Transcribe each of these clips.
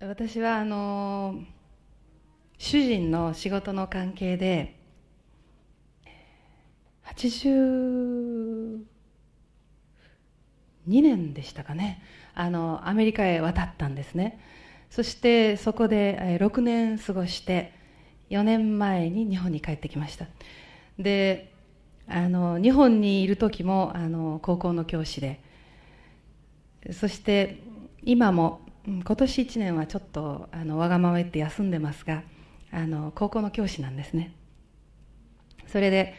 私はあの主人の仕事の関係で82年でしたかねあのアメリカへ渡ったんですねそしてそこで6年過ごして4年前に日本に帰ってきましたであの日本にいる時もあの高校の教師でそして今も今年1年はちょっとあのわがまま言って休んでますがあの高校の教師なんですねそれで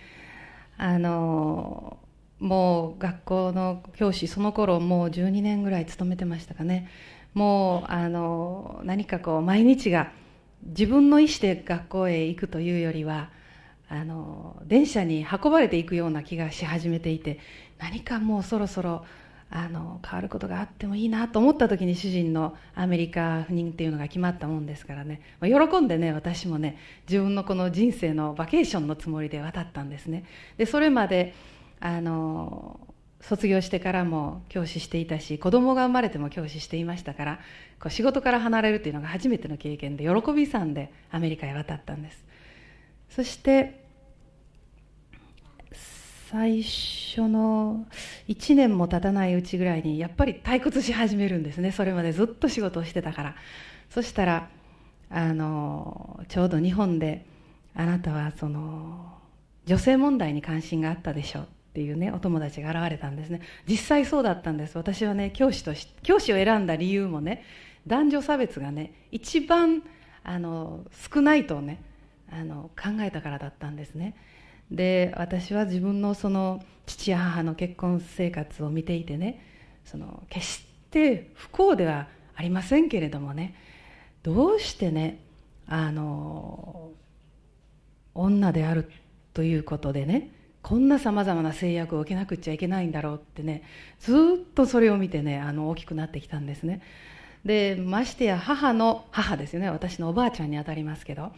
あのもう学校の教師その頃もう12年ぐらい勤めてましたかねもうあの何かこう毎日が自分の意思で学校へ行くというよりはあの電車に運ばれていくような気がし始めていて何かもうそろそろあの変わることがあってもいいなと思った時に主人のアメリカ赴任っていうのが決まったもんですからね、まあ、喜んでね私もね自分のこの人生のバケーションのつもりで渡ったんですねでそれまであの卒業してからも教師していたし子供が生まれても教師していましたからこう仕事から離れるっていうのが初めての経験で喜びさんでアメリカへ渡ったんですそして最初の1年も経たないうちぐらいにやっぱり退屈し始めるんですねそれまでずっと仕事をしてたからそしたらあのちょうど日本であなたはその女性問題に関心があったでしょうっていうねお友達が現れたんですね実際そうだったんです私はね教師とし教師を選んだ理由もね男女差別がね一番あの少ないとねあの考えたからだったんですね。で私は自分のその父や母の結婚生活を見ていてねその決して不幸ではありませんけれどもねどうしてねあの女であるということでねこんなさまざまな制約を受けなくちゃいけないんだろうってねずっとそれを見てねあの大きくなってきたんですねでましてや母の母ですよね私のおばあちゃんにあたりますけど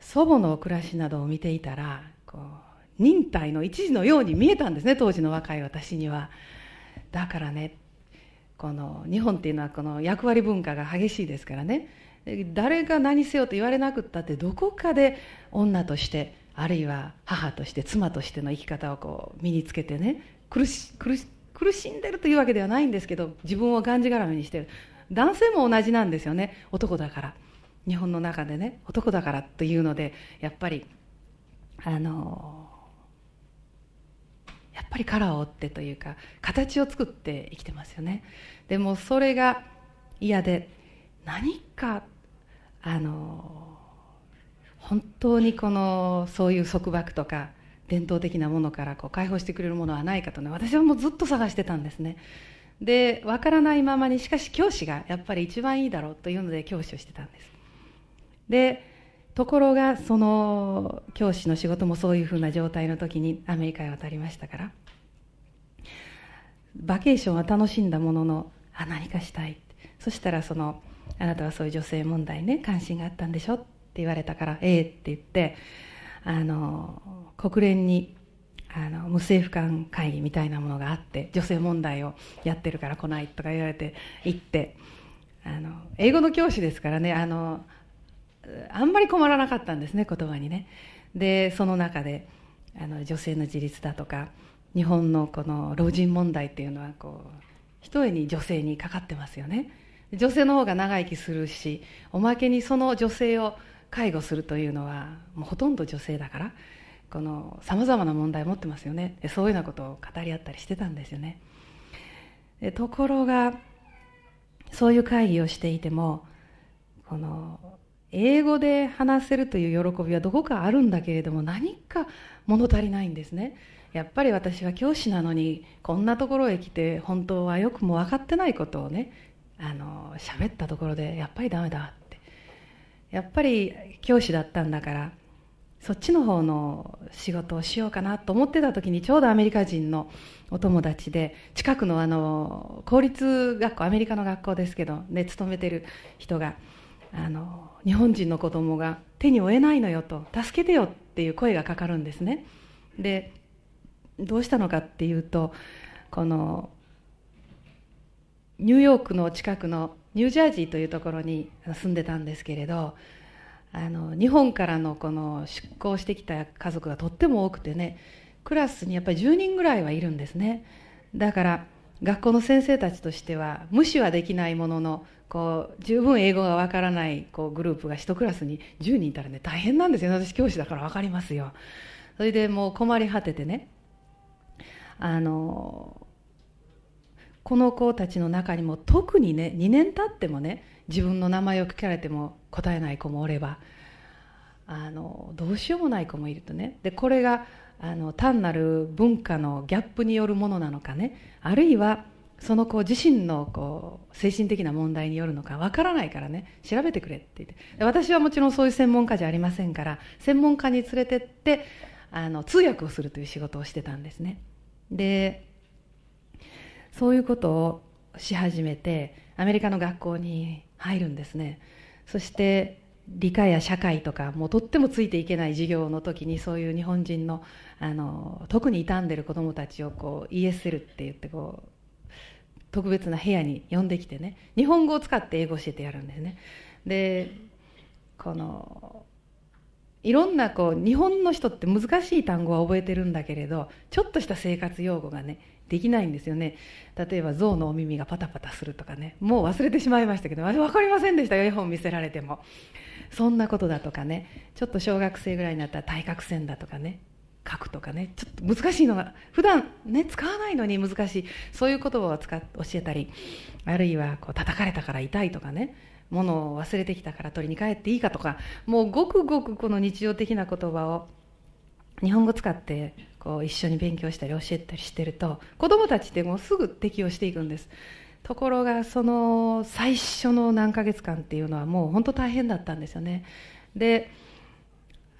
祖母の暮らしなどを見ていたらこう忍耐の一時のように見えたんですね当時の若い私にはだからねこの日本っていうのはこの役割文化が激しいですからね誰が何せよと言われなくったってどこかで女としてあるいは母として妻としての生き方をこう身につけてね苦し苦し苦しんでるというわけではないんですけど自分をがんじがらめにしてる男性も同じなんですよね男だから日本の中でね男だからというのでやっぱりあのやっぱりカラーを折ってというか形を作って生きてますよねでもそれが嫌で何かあの本当にこのそういう束縛とか伝統的なものからこう解放してくれるものはないかとね私はもうずっと探してたんですねで分からないままにしかし教師がやっぱり一番いいだろうというので教師をしてたんですでところがその教師の仕事もそういうふうな状態の時にアメリカへ渡りましたからバケーションは楽しんだもののあ何かしたいそしたらその「あなたはそういう女性問題ね関心があったんでしょ」って言われたから「ええー」って言ってあの国連にあの無政府間会議みたいなものがあって女性問題をやってるから来ないとか言われて行ってあの英語の教師ですからねあのあんまり困らなかったんですね言葉にねでその中であの女性の自立だとか日本のこの老人問題っていうのはこうとえに女性にかかってますよね女性の方が長生きするしおまけにその女性を介護するというのはもうほとんど女性だからこのさまざまな問題持ってますよねそういうようなことを語り合ったりしてたんですよねところがそういう会議をしていてもこの英語で話せるという喜びはどこかあるんだけれども何か物足りないんですねやっぱり私は教師なのにこんなところへ来て本当はよくも分かってないことをねあの喋ったところでやっぱりダメだってやっぱり教師だったんだからそっちの方の仕事をしようかなと思ってた時にちょうどアメリカ人のお友達で近くのあの公立学校アメリカの学校ですけどね勤めてる人があの日本人の子供が手に負えないのよと助けてよっていう声がかかるんですねでどうしたのかっていうとこのニューヨークの近くのニュージャージーというところに住んでたんですけれどあの日本からのこの出向してきた家族がとっても多くてねクラスにやっぱり10人ぐらいはいるんですねだから学校の先生たちとしては無視はできないもののこう十分英語がわからないこうグループが一クラスに10人いたらね大変なんですよ私教師だから分かりますよそれでもう困り果ててねあのこの子たちの中にも特にね2年経ってもね自分の名前を聞かれても答えない子もおればあのどうしようもない子もいるとねでこれがあの単なる文化のギャップによるものなのかねあるいはその子自身のこう精神的な問題によるのかわからないからね調べてくれって言って私はもちろんそういう専門家じゃありませんから専門家に連れてってあの通訳をするという仕事をしてたんですねでそういうことをし始めてアメリカの学校に入るんですねそして理科や社会とかもうとってもついていけない授業の時にそういう日本人のあの特に傷んでる子どもたちをこう ESL って言ってこう特別な部屋に呼んできてね日本語を使って英語教えてやるんですねでこのいろんなこう日本の人って難しい単語は覚えてるんだけれどちょっとした生活用語がねできないんですよね例えば象のお耳がパタパタするとかねもう忘れてしまいましたけどあれ分かりませんでしたよ絵本見せられてもそんなことだとかねちょっと小学生ぐらいになったら対角線だとかね書くとかねちょっと難しいのが普段ね使わないのに難しいそういう言葉を使教えたりあるいはこう叩かれたから痛いとかね物を忘れてきたから取りに帰っていいかとかもうごくごくこの日常的な言葉を日本語使ってこう一緒に勉強したり教えたりしてると子どもたちってもうすぐ適応していくんです。ところがその最初の何ヶ月間っていうのはもう本当大変だったんですよね。で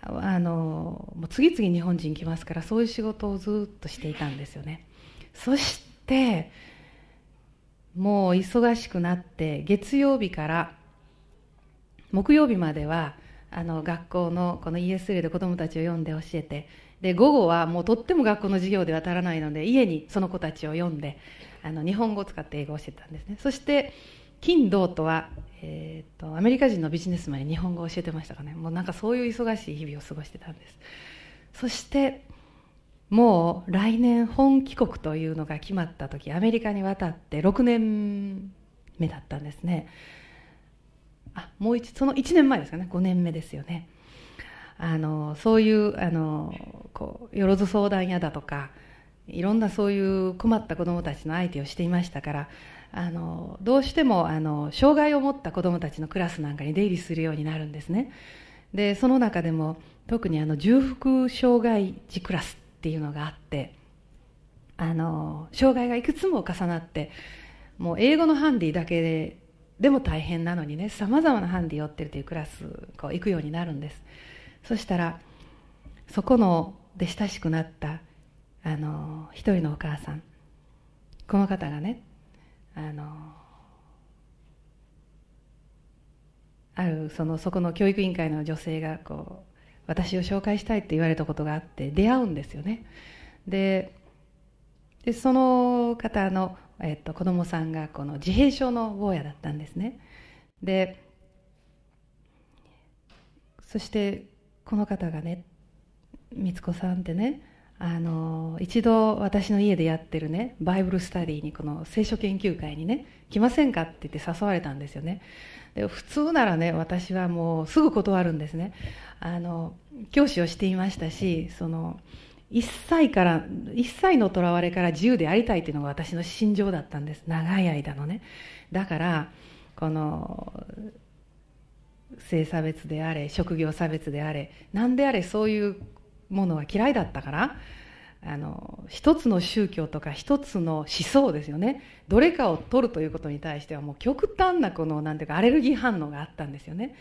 あのもう次々日本人来ますからそういう仕事をずっとしていたんですよねそしてもう忙しくなって月曜日から木曜日まではあの学校のこの ESL で子どもたちを読んで教えてで午後はもうとっても学校の授業では足らないので家にその子たちを読んであの日本語を使って英語を教えてたんですねそして金銅とは、えーと、とアメリカ人のビジネスマンに日本語を教えてましたかねもうなんかそういう忙しい日々を過ごしてたんですそしてもう来年本帰国というのが決まった時アメリカに渡って6年目だったんですねあもう一その1年前ですかね5年目ですよねあのそういうあのこうよろず相談屋だとかいろんなそういう困った子どもたちの相手をしていましたからあのどうしてもあの障害を持った子どもたちのクラスなんかに出入りするようになるんですねでその中でも特にあの重複障害児クラスっていうのがあってあの障害がいくつも重なってもう英語のハンディだけででも大変なのにねさまざまなハンディを負ってるというクラスこう行くようになるんですそしたらそこので親しくなったあの一人のお母さんこの方がねあのあるそのそこの教育委員会の女性がこう私を紹介したいって言われたことがあって出会うんですよねででその方の、えっと、子供さんがこの自閉症の坊やだったんですねでそしてこの方がね「光子さんってねあの一度私の家でやってるねバイブルスタディにこの聖書研究会にね来ませんかって言って誘われたんですよねで普通ならね私はもうすぐ断るんですねあの教師をしていましたしその1歳から1歳のとらわれから自由でありたいっていうのが私の心情だったんです長い間のねだからこの性差別であれ職業差別であれ何であれそういうものは嫌いだったからあの一つの宗教とか一つの思想ですよねどれかを取るということに対してはもう極端なこのんていうかアレルギー反応があったんですよね。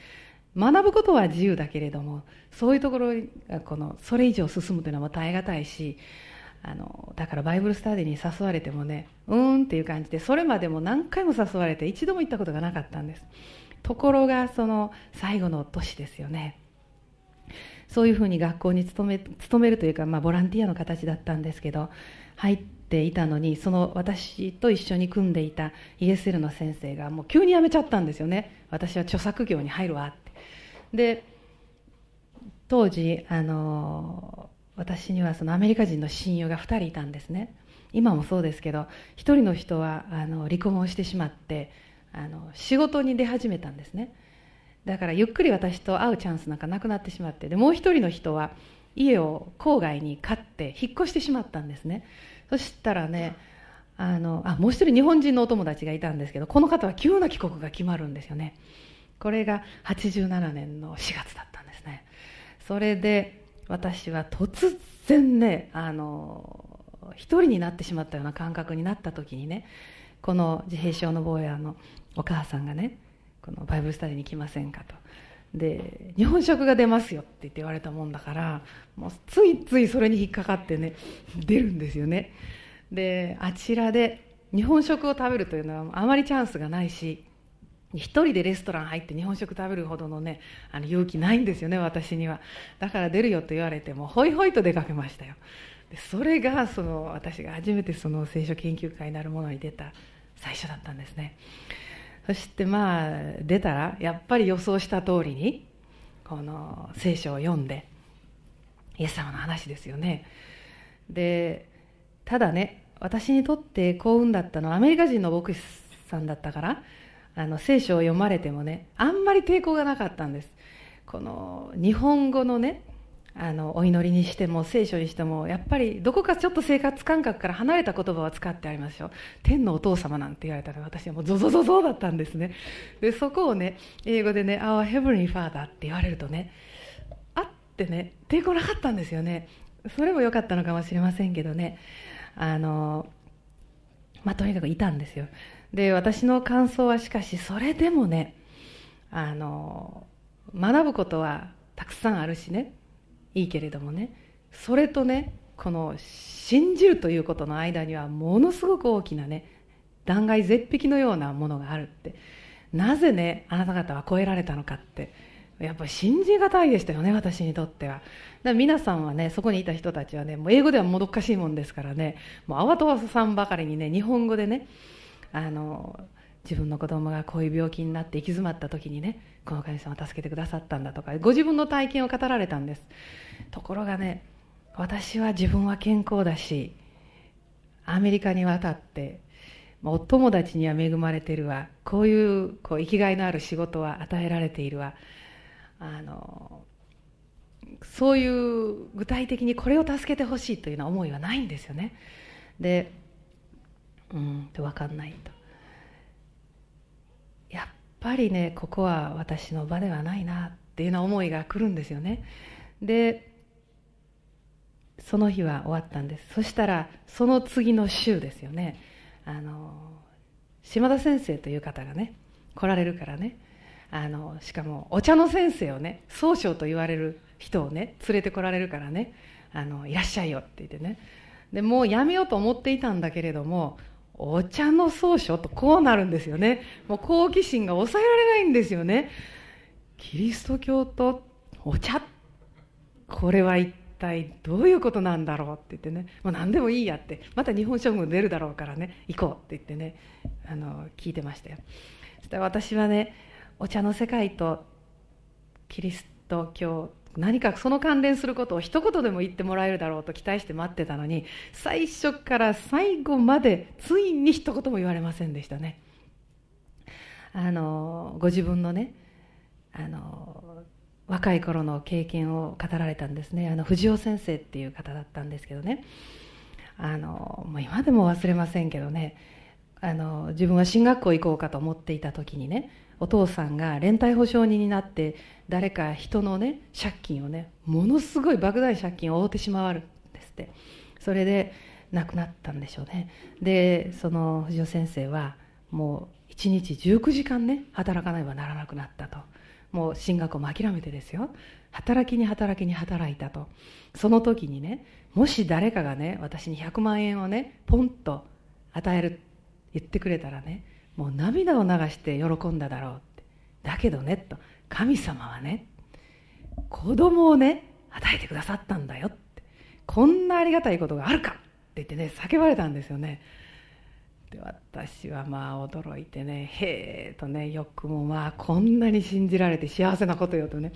学ぶことは自由だけれどもそういうところこのそれ以上進むというのは耐え難いしあのだからバイブルスタディに誘われてもねうーんっていう感じでそれまでも何回も誘われて一度も行ったことがなかったんですところがその最後の年ですよねそういうふうに学校に勤め勤めるというか、まあ、ボランティアの形だったんですけど入っていたのにその私と一緒に組んでいた ESL の先生がもう急に辞めちゃったんですよね私は著作業に入るわってで当時あの私にはそのアメリカ人の親友が2人いたんですね今もそうですけど1人の人はあの離婚をしてしまってあの仕事に出始めたんですねだからゆっくり私と会うチャンスなんかなくなってしまってでもう一人の人は家を郊外に買って引っ越してしまったんですねそしたらねあのあもう一人日本人のお友達がいたんですけどこの方は急な帰国が決まるんですよねこれが87年の4月だったんですねそれで私は突然ねあの一人になってしまったような感覚になった時にねこの自閉症の坊やのお母さんがねこのバイブスタディに来ませんかと。で日本食が出ますよって言って言われたもんだからもうついついそれに引っかかってね出るんですよねであちらで日本食を食べるというのはあまりチャンスがないし1人でレストラン入って日本食食べるほどのねあの勇気ないんですよね私にはだから出るよと言われてもホイホイと出かけましたよでそれがその私が初めてその聖書研究会なるものに出た最初だったんですねそしてまあ出たらやっぱり予想した通りにこの聖書を読んでイエス様の話ですよねでただね私にとって幸運だったのはアメリカ人の牧師さんだったからあの聖書を読まれてもねあんまり抵抗がなかったんですこの日本語のねあのお祈りにしても聖書にしてもやっぱりどこかちょっと生活感覚から離れた言葉は使ってありますよ天のお父様なんて言われたら私はもうゾゾゾゾだったんですねでそこをね英語でね「Our Heavenly Father」って言われるとねあってね抵抗なかったんですよねそれも良かったのかもしれませんけどねあのまあとにかくいたんですよで私の感想はしかしそれでもねあの学ぶことはたくさんあるしねいいけれどもねそれとねこの信じるということの間にはものすごく大きなね断崖絶壁のようなものがあるってなぜねあなた方は越えられたのかってやっぱ信じがたいでしたよね私にとってはだ皆さんはねそこにいた人たちはねもう英語ではもどっかしいもんですからねもう慌たわさんばかりにね日本語でねあの自分の子供がこういう病気になって行き詰まった時にねこの神様助けてくださったんだとかご自分の体験を語られたんですところがね私は自分は健康だしアメリカに渡ってお友達には恵まれてるわこういうこう生きがいのある仕事は与えられているわあのそういう具体的にこれを助けてほしいというような思いはないんですよねでうんと分かんないとぱりねここは私の場ではないなっていうような思いが来るんですよねでその日は終わったんですそしたらその次の週ですよねあの島田先生という方がね来られるからねあのしかもお茶の先生をね総長と言われる人をね連れてこられるからねあのいらっしゃいよって言ってねでもうやめようと思っていたんだけれどもお茶の草書とこうなるんですよね。もう好奇心が抑えられないんですよね。キリスト教とお茶、これは一体どういうことなんだろうって言ってね、もう何でもいいやって、また日本将軍出るだろうからね、行こうって言ってね、あの聞いてましたよ。そしたら私はね、お茶の世界とキリスト教何かその関連することを一言でも言ってもらえるだろうと期待して待ってたのに最初から最後までついに一言も言われませんでしたねあのご自分のねあの若い頃の経験を語られたんですねあの藤尾先生っていう方だったんですけどねあのもう今でも忘れませんけどねあの自分は進学校行こうかと思っていた時にねお父さんが連帯保証人になって誰か人のね借金をねものすごい莫大借金を負ってしまるんですってそれで亡くなったんでしょうねでその藤尾先生はもう1日19時間ね働かねばならなくなったともう進学も諦めてですよ働きに働きに働いたとその時にねもし誰かがね私に100万円をねポンと与える言ってくれたらねもう涙を流して喜んだだろうってだけどねと神様はね子供をね与えてくださったんだよってこんなありがたいことがあるかって言ってね叫ばれたんですよねで私はまあ驚いてねへえとねよくもまあこんなに信じられて幸せなことよとね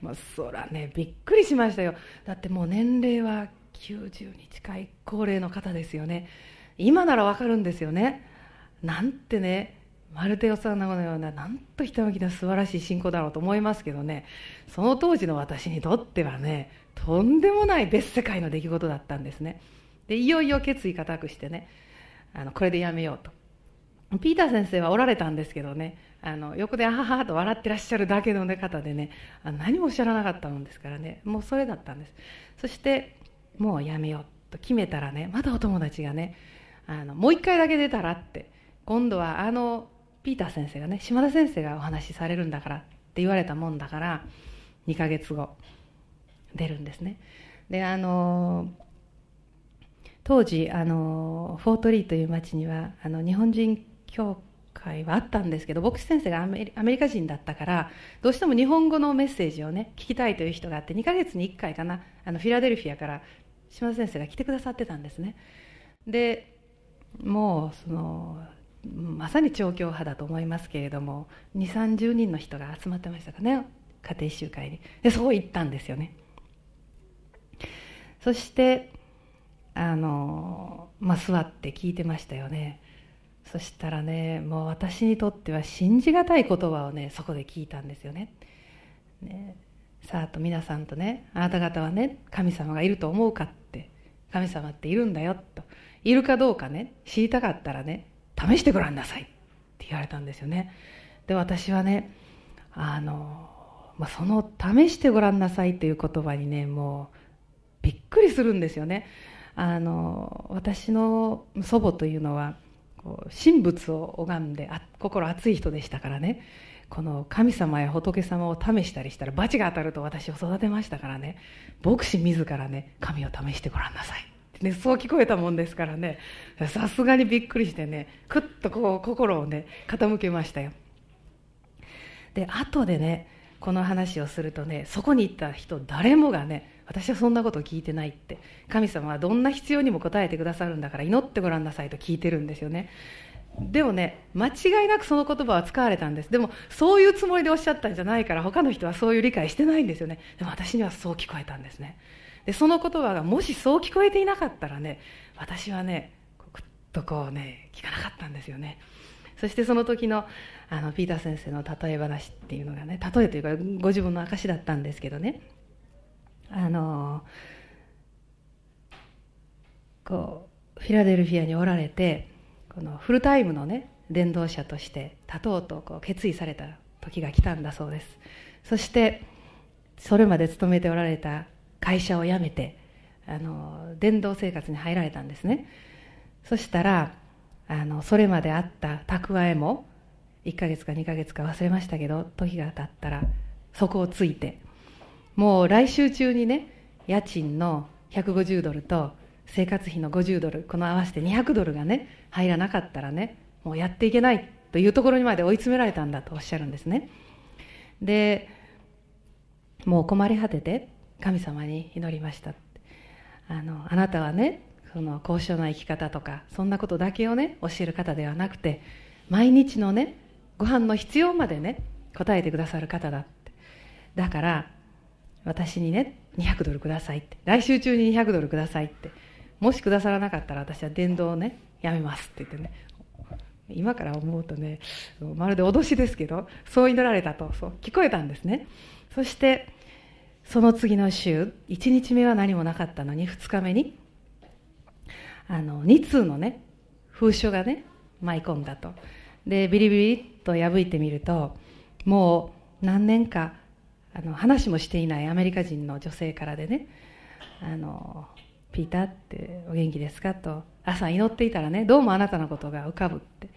まあそらねびっくりしましたよだってもう年齢は90に近い高齢の方ですよね今ならわかるんですよねなんてねまるで幼子のようななんとひたむきな素晴らしい信仰だろうと思いますけどねその当時の私にとってはねとんでもない別世界の出来事だったんですねでいよいよ決意固くしてねあのこれでやめようとピーター先生はおられたんですけどねあの横で「あはは」と笑ってらっしゃるだけの方でね何もおっしゃらなかったもんですからねもうそれだったんですそしてもうやめようと決めたらねまだお友達がねあのもう一回だけ出たらって今度はあのピーター先生がね島田先生がお話しされるんだからって言われたもんだから2ヶ月後出るんですねであの当時あのフォートリーという町にはあの日本人教会はあったんですけど牧師先生がアメリカ人だったからどうしても日本語のメッセージをね聞きたいという人があって2ヶ月に1回かなあのフィラデルフィアから島田先生が来てくださってたんですねでもうそのまさに調教派だと思いますけれども2 3 0人の人が集まってましたかね家庭集会にでそこ行ったんですよねそしてあの、まあ、座って聞いてましたよねそしたらねもう私にとっては信じがたい言葉をねそこで聞いたんですよねねさあと皆さんとねあなた方はね神様がいると思うかって神様っているんだよといるかどうかね知りたかったらね試してごらんなさいって言われたんですよねで私はねあの、まあ、その「試してごらんなさい」という言葉にねもうびっくりするんですよねあの私の祖母というのはこう神仏を拝んであ心熱い人でしたからねこの神様や仏様を試したりしたら罰が当たると私を育てましたからね牧師自らね神を試してごらんなさいね、そう聞こえたもんですからねさすがにびっくりしてねくっとこう心をね傾けましたよで後でねこの話をするとねそこに行った人誰もがね私はそんなこと聞いてないって神様はどんな必要にも応えてくださるんだから祈ってごらんなさいと聞いてるんですよねでもね間違いなくその言葉は使われたんですでもそういうつもりでおっしゃったんじゃないから他の人はそういう理解してないんですよねでも私にはそう聞こえたんですねでその言葉がもしそう聞こえていなかったらね私はねくっとこうね聞かなかったんですよねそしてその時のあのピーター先生の例え話っていうのがね例えというかご自分の証だったんですけどねあのこうフィラデルフィアにおられてこのフルタイムのね伝道者として立とうとこう決意された時が来たんだそうですそしてそれまで勤めておられた会社を辞めてあの電動生活に入られたんですねそしたらあのそれまであった蓄えも1ヶ月か2ヶ月か忘れましたけど時が経ったらそこをついてもう来週中にね家賃の150ドルと生活費の50ドルこの合わせて200ドルがね入らなかったらねもうやっていけないというところにまで追い詰められたんだとおっしゃるんですねでもう困り果てて神様に祈りましたあのあなたはねその高尚な生き方とかそんなことだけをね教える方ではなくて毎日のねご飯の必要までね答えてくださる方だってだから私にね200ドルくださいって来週中に200ドルくださいってもしくださらなかったら私は殿堂をねやめますって言ってね今から思うとねまるで脅しですけどそう祈られたとそう聞こえたんですねそしてその次の週1日目は何もなかったのに2日目にあの2通のね封書がね舞い込んだとでビリビリっと破いてみるともう何年かあの話もしていないアメリカ人の女性からでね「あのピーターってお元気ですか?」と朝祈っていたらねどうもあなたのことが浮かぶって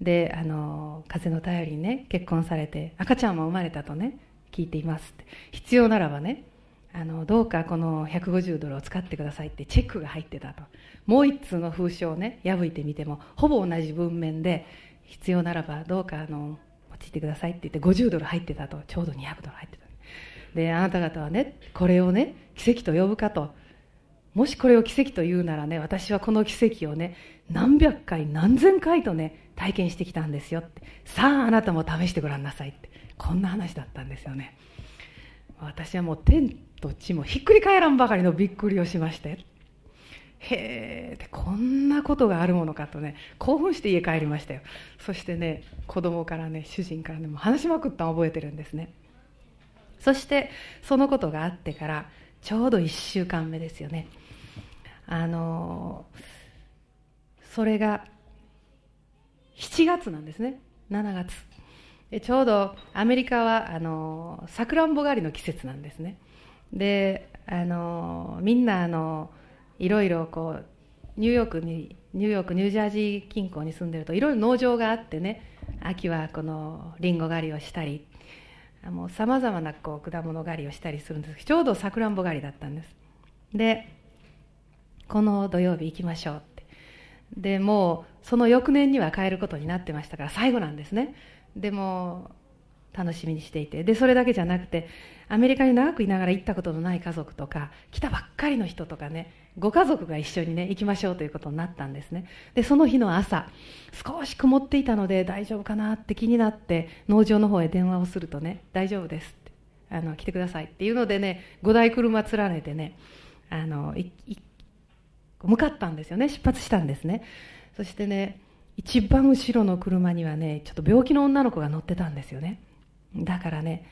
であの風の頼りにね結婚されて赤ちゃんも生まれたとね聞いています必要ならばねあのどうかこの150ドルを使ってくださいってチェックが入ってたともう一通の封書をね破いてみてもほぼ同じ文面で必要ならばどうかあの用いてくださいって言って50ドル入ってたとちょうど200ドル入ってたであなた方はねこれをね奇跡と呼ぶかともしこれを奇跡と言うならね私はこの奇跡をね何百回何千回とね体験してきたんですよってさああなたも試してごらんなさいってこんな話だったんですよね私はもう天と地もひっくり返らんばかりのびっくりをしましてへえこんなことがあるものかとね興奮して家帰りましたよそしてね子供からね主人からねもう話しまくったの覚えてるんですねそしてそのことがあってからちょうど1週間目ですよねあのそれが7月なんですね7月ちょうどアメリカはあのさくらんぼ狩りの季節なんですねであのみんなあのいろいろこうニューヨークにニューヨークニュージャージー近郊に住んでるといろいろ農場があってね秋はこのリンゴ狩りをしたりさまざまなこう果物狩りをしたりするんですちょうどさくらんぼ狩りだったんですでこの土曜日行きましょうってでもうその翌年には帰ることになってましたから最後なんですねでも楽しみにしていてでそれだけじゃなくてアメリカに長くいながら行ったことのない家族とか来たばっかりの人とかねご家族が一緒にね行きましょうということになったんですねでその日の朝少し曇っていたので大丈夫かなって気になって農場の方へ電話をするとね大丈夫ですってあの来てくださいっていうのでね5台車連ねてねあの向かったんですよね出発したんですねそしてね一番後ろの車にはねちょっと病気の女の子が乗ってたんですよねだからね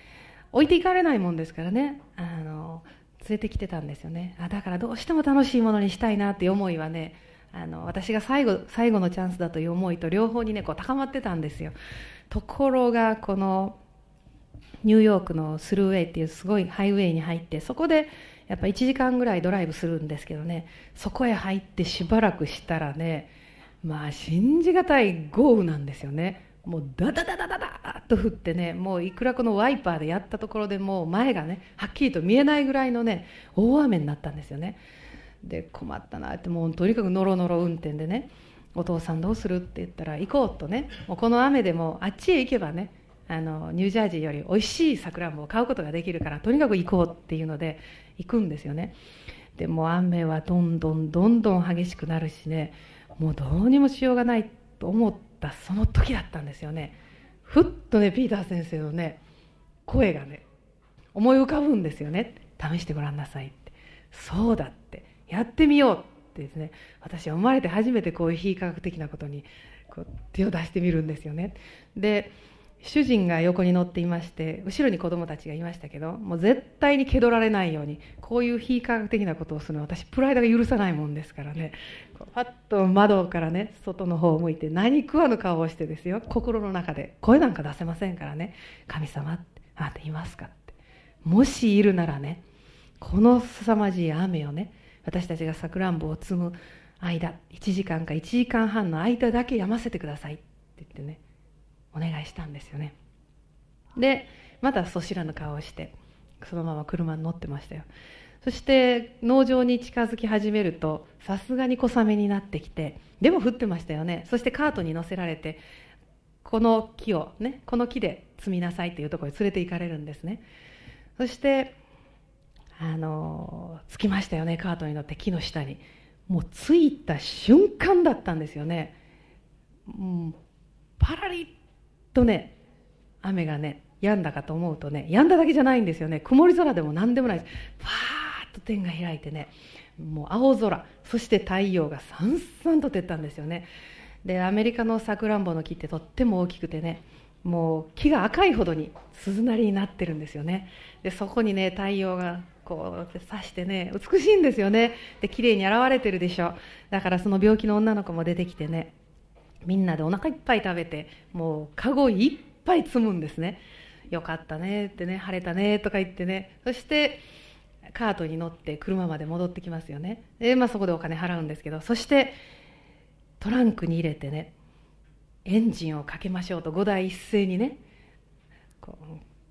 置いていかれないもんですからねあの連れてきてたんですよねあだからどうしても楽しいものにしたいなっていう思いはねあの私が最後最後のチャンスだという思いと両方にねこう高まってたんですよところがこのニューヨークのスルーウェイっていうすごいハイウェイに入ってそこでやっぱ1時間ぐらいドライブするんですけどねそこへ入ってしばらくしたらねまあ信じがたい豪雨なんですよねもうダダダダダダと降ってねもういくらこのワイパーでやったところでもう前がねはっきりと見えないぐらいのね大雨になったんですよねで困ったなってもうとにかくノロノロ運転でねお父さんどうするって言ったら行こうとねもうこの雨でもあっちへ行けばねあのニュージャージーより美味しいさくらんぼを買うことができるからとにかく行こうっていうので行くんですよねでも雨はどんどんどんどん激しくなるしねもうどうにもしようがないと思ったその時だったんですよねふっとねピーター先生のね声がね思い浮かぶんですよね試してごらんなさいってそうだってやってみようってですね私は生まれて初めてこういう非科学的なことにこう手を出してみるんですよねで主人が横に乗っていまして後ろに子供たちがいましたけどもう絶対に蹴取られないようにこういう非科学的なことをするのは私プライドが許さないもんですからねパッと窓からね外の方を向いて何食わぬ顔をしてですよ心の中で声なんか出せませんからね「神様ってあなたいますか?」ってもしいるならねこの凄まじい雨をね私たちがさくらんぼを摘む間1時間か1時間半の間だけやませてくださいって言ってねお願いしたんですよねでまたそしらぬ顔をしてそのまま車に乗ってましたよそして農場に近づき始めるとさすがに小雨になってきてでも降ってましたよねそしてカートに乗せられてこの木をねこの木で積みなさいっていうところに連れて行かれるんですねそしてあの着きましたよねカートに乗って木の下にもう着いた瞬間だったんですよね、うん、パラリとね雨がね止んだかと思うとね止んだだけじゃないんですよね曇り空でも何でもないですパーッと天が開いてねもう青空そして太陽がさんさんと照ったんですよねでアメリカのさくらんぼの木ってとっても大きくてねもう木が赤いほどに鈴なりになってるんですよねでそこにね太陽がこう刺してね美しいんですよねで綺麗に現れてるでしょだからその病気の女の子も出てきてねみんなでお腹いっぱい食べてもうかごいっぱい積むんですねよかったねってね晴れたねとか言ってねそしてカートに乗って車まで戻ってきますよねで、まあ、そこでお金払うんですけどそしてトランクに入れてねエンジンをかけましょうと5台一斉にねこう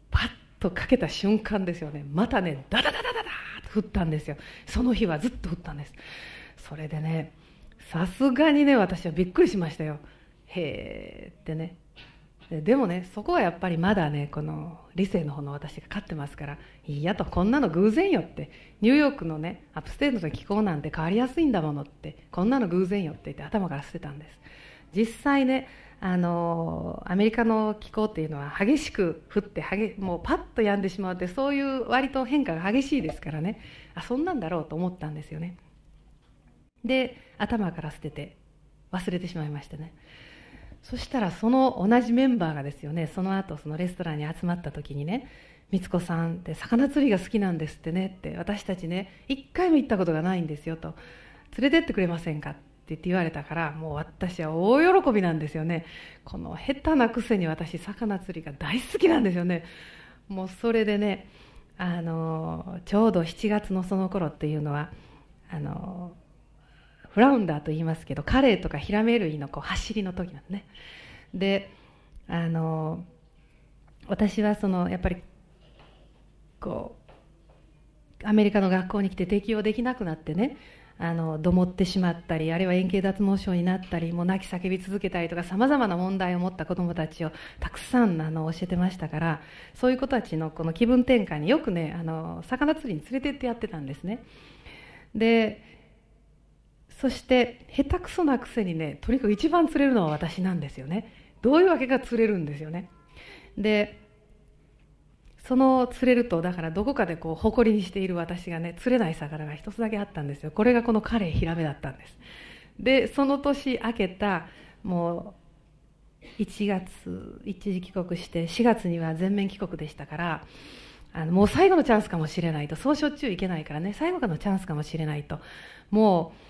パッとかけた瞬間ですよねまたねダダダダダダーと降ったんですよその日はずっと降ったんですそれでねさすがにね私はびっくりしましたよへえってねでもねそこはやっぱりまだねこの理性の方の私が勝ってますからいやとこんなの偶然よってニューヨークのねアップステートの気候なんて変わりやすいんだものってこんなの偶然よって言って頭から捨てたんです実際ねあのアメリカの気候っていうのは激しく降って激もうパッと止んでしまうってそういう割と変化が激しいですからねあそんなんだろうと思ったんですよねで頭から捨てて忘れてしまいましてねそしたらその同じメンバーがですよねその後そのレストランに集まった時にね「津子さんって魚釣りが好きなんですってね」って私たちね一回も行ったことがないんですよと「連れてってくれませんか?」って言って言われたからもう私は大喜びなんですよねこの下手なくせに私魚釣りが大好きなんですよねもうそれでねあのちょうど7月のその頃っていうのはあのフラウンダーと言いますけどカレイとかヒラメ類のこう走りの時なんねであの私はそのやっぱりこうアメリカの学校に来て適応できなくなってねあのどもってしまったりあるいは円形脱毛症になったりもう泣き叫び続けたりとかさまざまな問題を持った子どもたちをたくさんあの教えてましたからそういう子たちのこの気分転換によくねあの魚釣りに連れてってやってたんですね。でそして下手くそなくせにねとにかく一番釣れるのは私なんですよねどういうわけか釣れるんですよねでその釣れるとだからどこかでこう誇りにしている私がね釣れない魚が一つだけあったんですよこれがこのカレイヒラメだったんですでその年明けたもう1月一時帰国して4月には全面帰国でしたからあのもう最後のチャンスかもしれないとそうしょっちゅう行けないからね最後かのチャンスかもしれないともう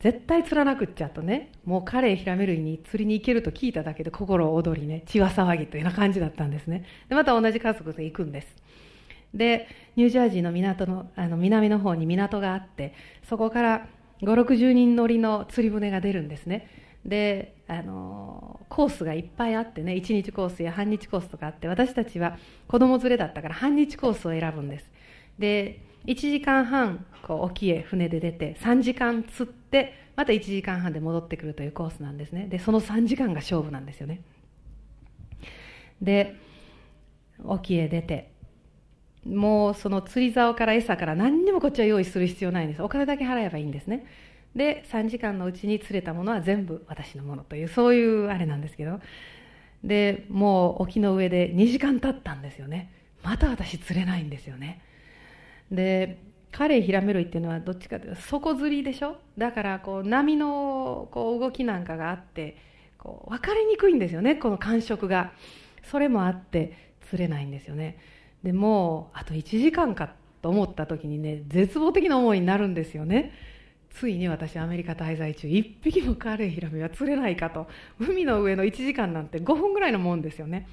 絶対釣らなくっちゃとねもうカレらめるメに釣りに行けると聞いただけで心躍りね血は騒ぎというような感じだったんですねでまた同じ家族で行くんですでニュージャージーの港のあの南の方に港があってそこから560人乗りの釣り船が出るんですねであのコースがいっぱいあってね1日コースや半日コースとかあって私たちは子供連れだったから半日コースを選ぶんですで1時間半こう沖へ船で出て3時間釣ってでまた1時間半で戻ってくるというコースなんですねでその3時間が勝負なんですよねで沖へ出てもうその釣り竿から餌から何にもこっちは用意する必要ないんですお金だけ払えばいいんですねで3時間のうちに釣れたものは全部私のものというそういうあれなんですけどでもう沖の上で2時間経ったんですよねまた私釣れないんですよねで彼ひらめるいっていうのはどっちかというと底ずりでしょだからこう波のこう動きなんかがあってこう分かりにくいんですよねこの感触がそれもあって釣れないんですよねでもうあと1時間かと思った時にね絶望的な思いになるんですよねついに私アメリカ滞在中1匹もカレイヒラメは釣れないかと海の上の1時間なんて5分ぐらいのもんですよね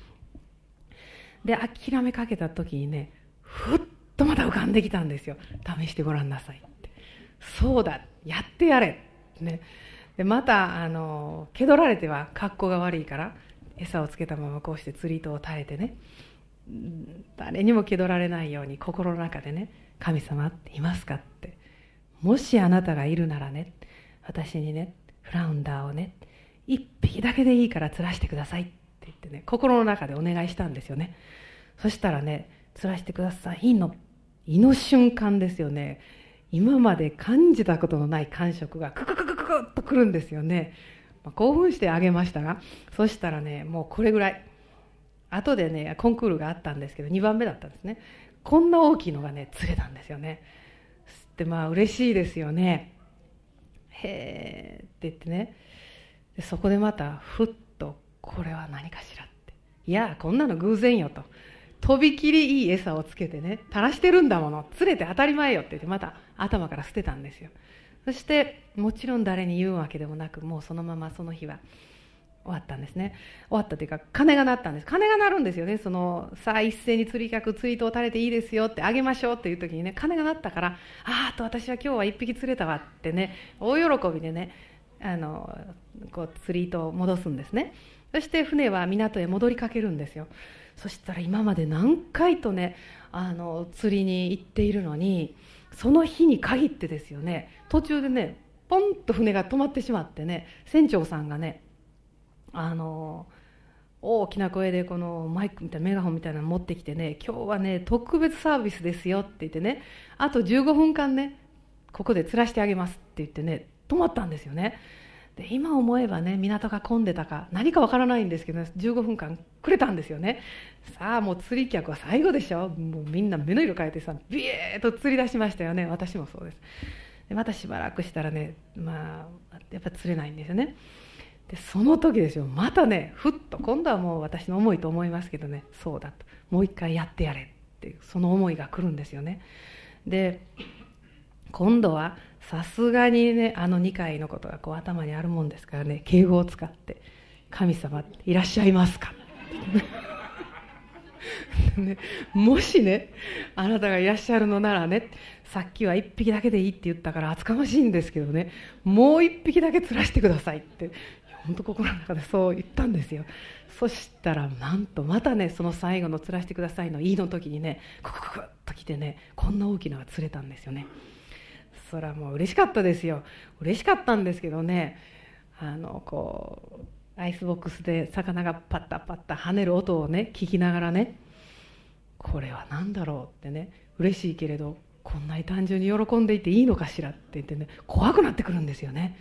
で諦めかけた時にねふっとまた浮かんできたんですよ試してごらんなさいってそうだやってやれねでまたあの気取られては格好が悪いから餌をつけたままこうして釣り糸を垂れてね誰にも気取られないように心の中でね「神様っていますか?」って「もしあなたがいるならね私にねフラウンダーをね一匹だけでいいから釣らしてください」って言ってね心の中でお願いしたんですよねそしたらね「釣らしてくださいいいの?」胃の瞬間ですよね今まで感じたことのない感触がククククククッとくるんですよね、まあ、興奮してあげましたがそしたらねもうこれぐらい後でねコンクールがあったんですけど2番目だったんですねこんな大きいのがね釣れたんですよねでまあ嬉しいですよねへえって言ってねそこでまたふっとこれは何かしらっていやこんなの偶然よととびきりいい餌をつけてね垂らしてるんだもの釣れて当たり前よって言ってまた頭から捨てたんですよそしてもちろん誰に言うわけでもなくもうそのままその日は終わったんですね終わったというか金が鳴ったんです金が鳴るんですよねそのさあ一斉に釣り客ツイートを垂れていいですよってあげましょうっていう時にね金が鳴ったからああと私は今日は1匹釣れたわってね大喜びでねあのこう釣り糸を戻すんですねそして船は港へ戻りかけるんですよそしたら今まで何回とねあの釣りに行っているのにその日に限ってですよね途中でねポンと船が止まってしまってね船長さんがねあの大きな声でこのマイクみたいなメガホンみたいなの持ってきてね今日はね特別サービスですよって言ってねあと15分間ねここで釣らしてあげますって言ってね止まったんですよね。で今思えばね港が混んでたか何かわからないんですけど、ね、15分間くれたんですよねさあもう釣り客は最後でしょもうみんな目の色変えてさビエーッと釣り出しましたよね私もそうですでまたしばらくしたらねまあやっぱ釣れないんですよねでその時ですよまたねふっと今度はもう私の思いと思いますけどねそうだともう一回やってやれっていうその思いが来るんですよねで今度はさすがにねあの2回のことがこう頭にあるもんですからね敬語を使って「神様いらっしゃいますか もしねあなたがいらっしゃるのならねさっきは1匹だけでいいって言ったから厚かましいんですけどねもう1匹だけ釣らしてくださいって本当心の中でそう言ったんですよそしたらなんとまたねその最後の「釣らしてください」の「い」の時にねククククッと来てねこんな大きなのが釣れたんですよね。それはもう嬉しかったですよ嬉しかったんですけどねあのこうアイスボックスで魚がパッタパッタ跳ねる音をね聞きながらねこれは何だろうってね嬉しいけれどこんなに単純に喜んでいていいのかしらって言ってね怖くなってくるんですよね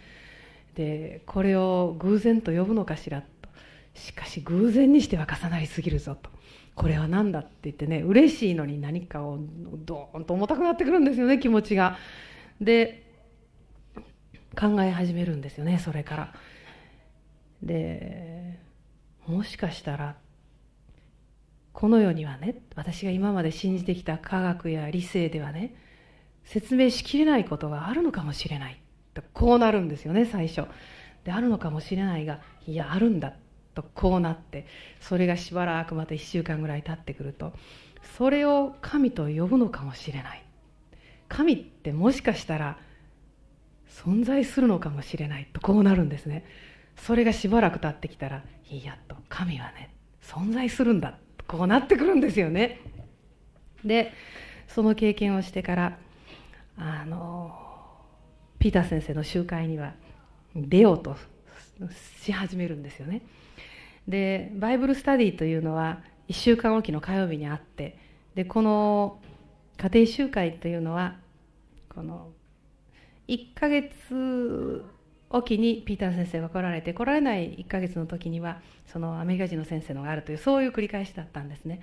でこれを偶然と呼ぶのかしらとしかし偶然にしては重なりすぎるぞとこれは何だって言ってね嬉しいのに何かをドーンと重たくなってくるんですよね気持ちがで考え始めるんですよねそれからでもしかしたらこの世にはね私が今まで信じてきた科学や理性ではね説明しきれないことがあるのかもしれないとこうなるんですよね最初であるのかもしれないがいやあるんだとこうなってそれがしばらくまた1週間ぐらい経ってくるとそれを神と呼ぶのかもしれない神ってもしかしたら存在するのかもしれないとこうなるんですねそれがしばらく経ってきたらいやと神はね存在するんだとこうなってくるんですよねでその経験をしてからあのピーター先生の集会には出ようとし始めるんですよねでバイブルスタディというのは1週間おきの火曜日にあってでこの家庭集会というのはこの1ヶ月おきにピーター先生が来られて来られない1ヶ月の時にはそのアメリカ人の先生のがあるというそういう繰り返しだったんですね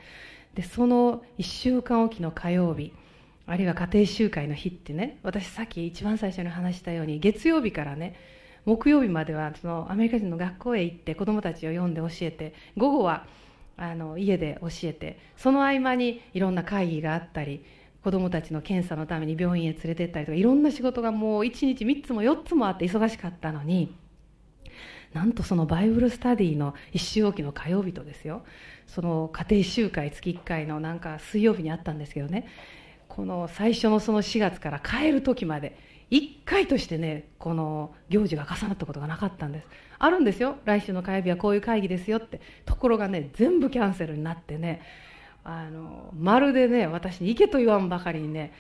でその1週間おきの火曜日あるいは家庭集会の日ってね私さっき一番最初に話したように月曜日からね木曜日まではそのアメリカ人の学校へ行って子どもたちを読んで教えて午後はあの家で教えてその合間にいろんな会議があったり子どもたちの検査のために病院へ連れてったりとかいろんな仕事がもう1日3つも4つもあって忙しかったのになんとそのバイブルスタディの1周おきの火曜日とですよその家庭集会月1回のなんか水曜日にあったんですけどねこの最初のその4月から帰る時まで1回としてねこの行事が重なったことがなかったんですあるんですよ来週の火曜日はこういう会議ですよってところがね全部キャンセルになってねあのまるでね私に行けと言わんばかりにね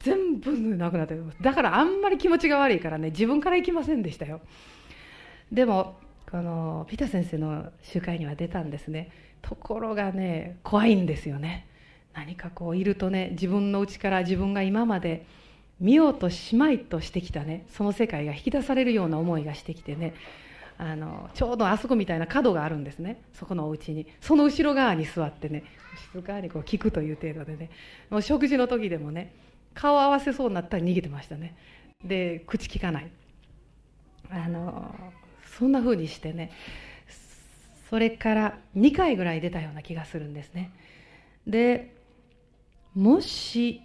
全部なくなってますだからあんまり気持ちが悪いからね自分から行きませんでしたよでもこのピタ先生の集会には出たんですねところがね怖いんですよね何かこういるとね自分の内から自分が今まで見ようとしまいとしてきたねその世界が引き出されるような思いがしてきてねあのちょうどあそこみたいな角があるんですねそこのお家にその後ろ側に座ってね静かにこう聞くという程度でねもう食事の時でもね顔合わせそうになったら逃げてましたねで口利かないあのそんな風にしてねそれから2回ぐらい出たような気がするんですねでもし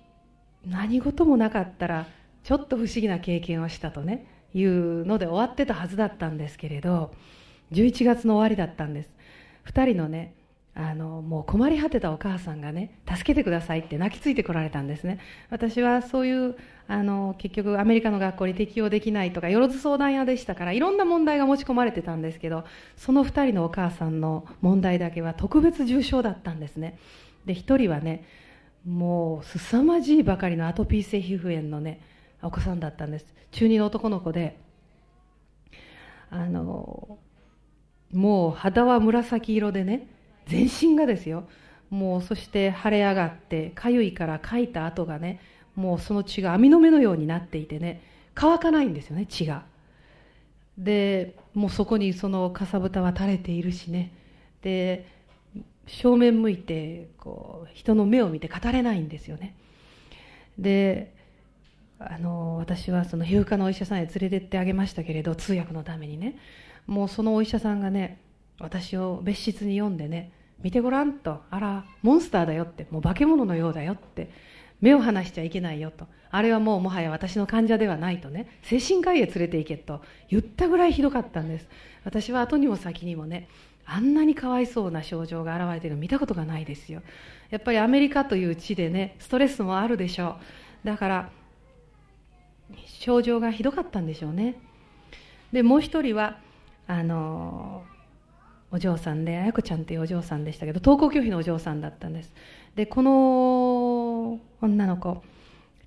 何事もなかったらちょっと不思議な経験をしたとねいうので終わってたはずだったんですけれど11月の終わりだったんです2人のねあのもう困り果てたお母さんがね助けてくださいって泣きついてこられたんですね私はそういうあの結局アメリカの学校に適用できないとかよろず相談屋でしたからいろんな問題が持ち込まれてたんですけどその2人のお母さんの問題だけは特別重症だったんですねで1人はねもう凄まじいばかりのアトピー性皮膚炎のねお子さんだったんです中二の男の子であのもう肌は紫色でね全身がですよもうそして腫れ上がってかゆいからかいた跡がねもうその血が網の目のようになっていてね乾かないんですよね血がでもうそこにそのかさぶたは垂れているしねで正面向いてこう人の目を見て語れないんですよねであの私はその皮膚科のお医者さんへ連れてってあげましたけれど通訳のためにねもうそのお医者さんがね私を別室に呼んでね見てごらんとあらモンスターだよってもう化け物のようだよって目を離しちゃいけないよとあれはもうもはや私の患者ではないとね精神科医へ連れて行けと言ったぐらいひどかったんです私は後にも先にもねあんなにかわいそうな症状が現れてるの見たことがないですよやっぱりアメリカという地でねストレスもあるでしょうだから症状がひどかったんでしょうねでもう一人はあのお嬢さんで綾子ちゃんっていうお嬢さんでしたけど登校拒否のお嬢さんだったんですでこの女の子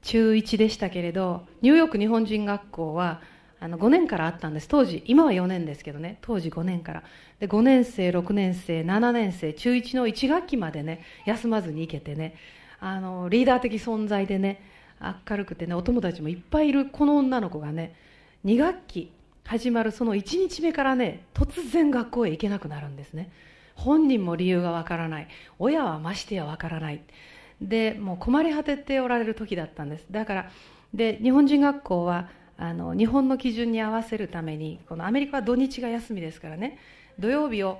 中1でしたけれどニューヨーク日本人学校はあの5年からあったんです当時今は4年ですけどね当時5年からで5年生6年生7年生中1の1学期までね休まずに行けてねあのリーダー的存在でね明るくてねお友達もいっぱいいるこの女の子がね2学期始まるその1日目からね突然学校へ行けなくなるんですね本人も理由がわからない親はましてやわからないでもう困り果てておられる時だったんですだからで日本人学校はあの日本の基準に合わせるためにこのアメリカは土日が休みですからね土曜日を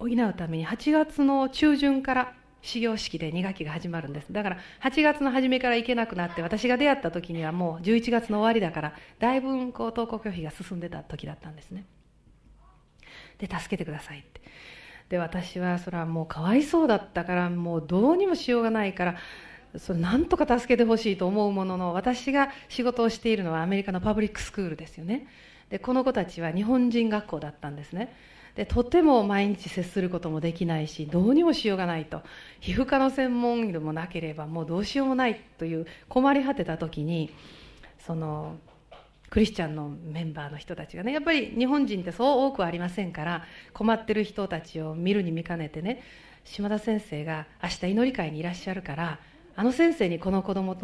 補うために8月の中旬から始業式で2学期が始まるんですだから8月の初めから行けなくなって私が出会った時にはもう11月の終わりだからだいぶこう登校拒否が進んでた時だったんですねで助けてくださいってで私はそれはもうかわいそうだったからもうどうにもしようがないからそれなんとか助けてほしいと思うものの私が仕事をしているのはアメリカのパブリックスクールですよねでこの子たちは日本人学校だったんですねでとても毎日接することもできないしどうにもしようがないと皮膚科の専門医でもなければもうどうしようもないという困り果てた時にそのクリスチャンのメンバーの人たちがねやっぱり日本人ってそう多くはありませんから困ってる人たちを見るに見かねてね島田先生が明日祈り会にいらっしゃるからあの先生にこの子供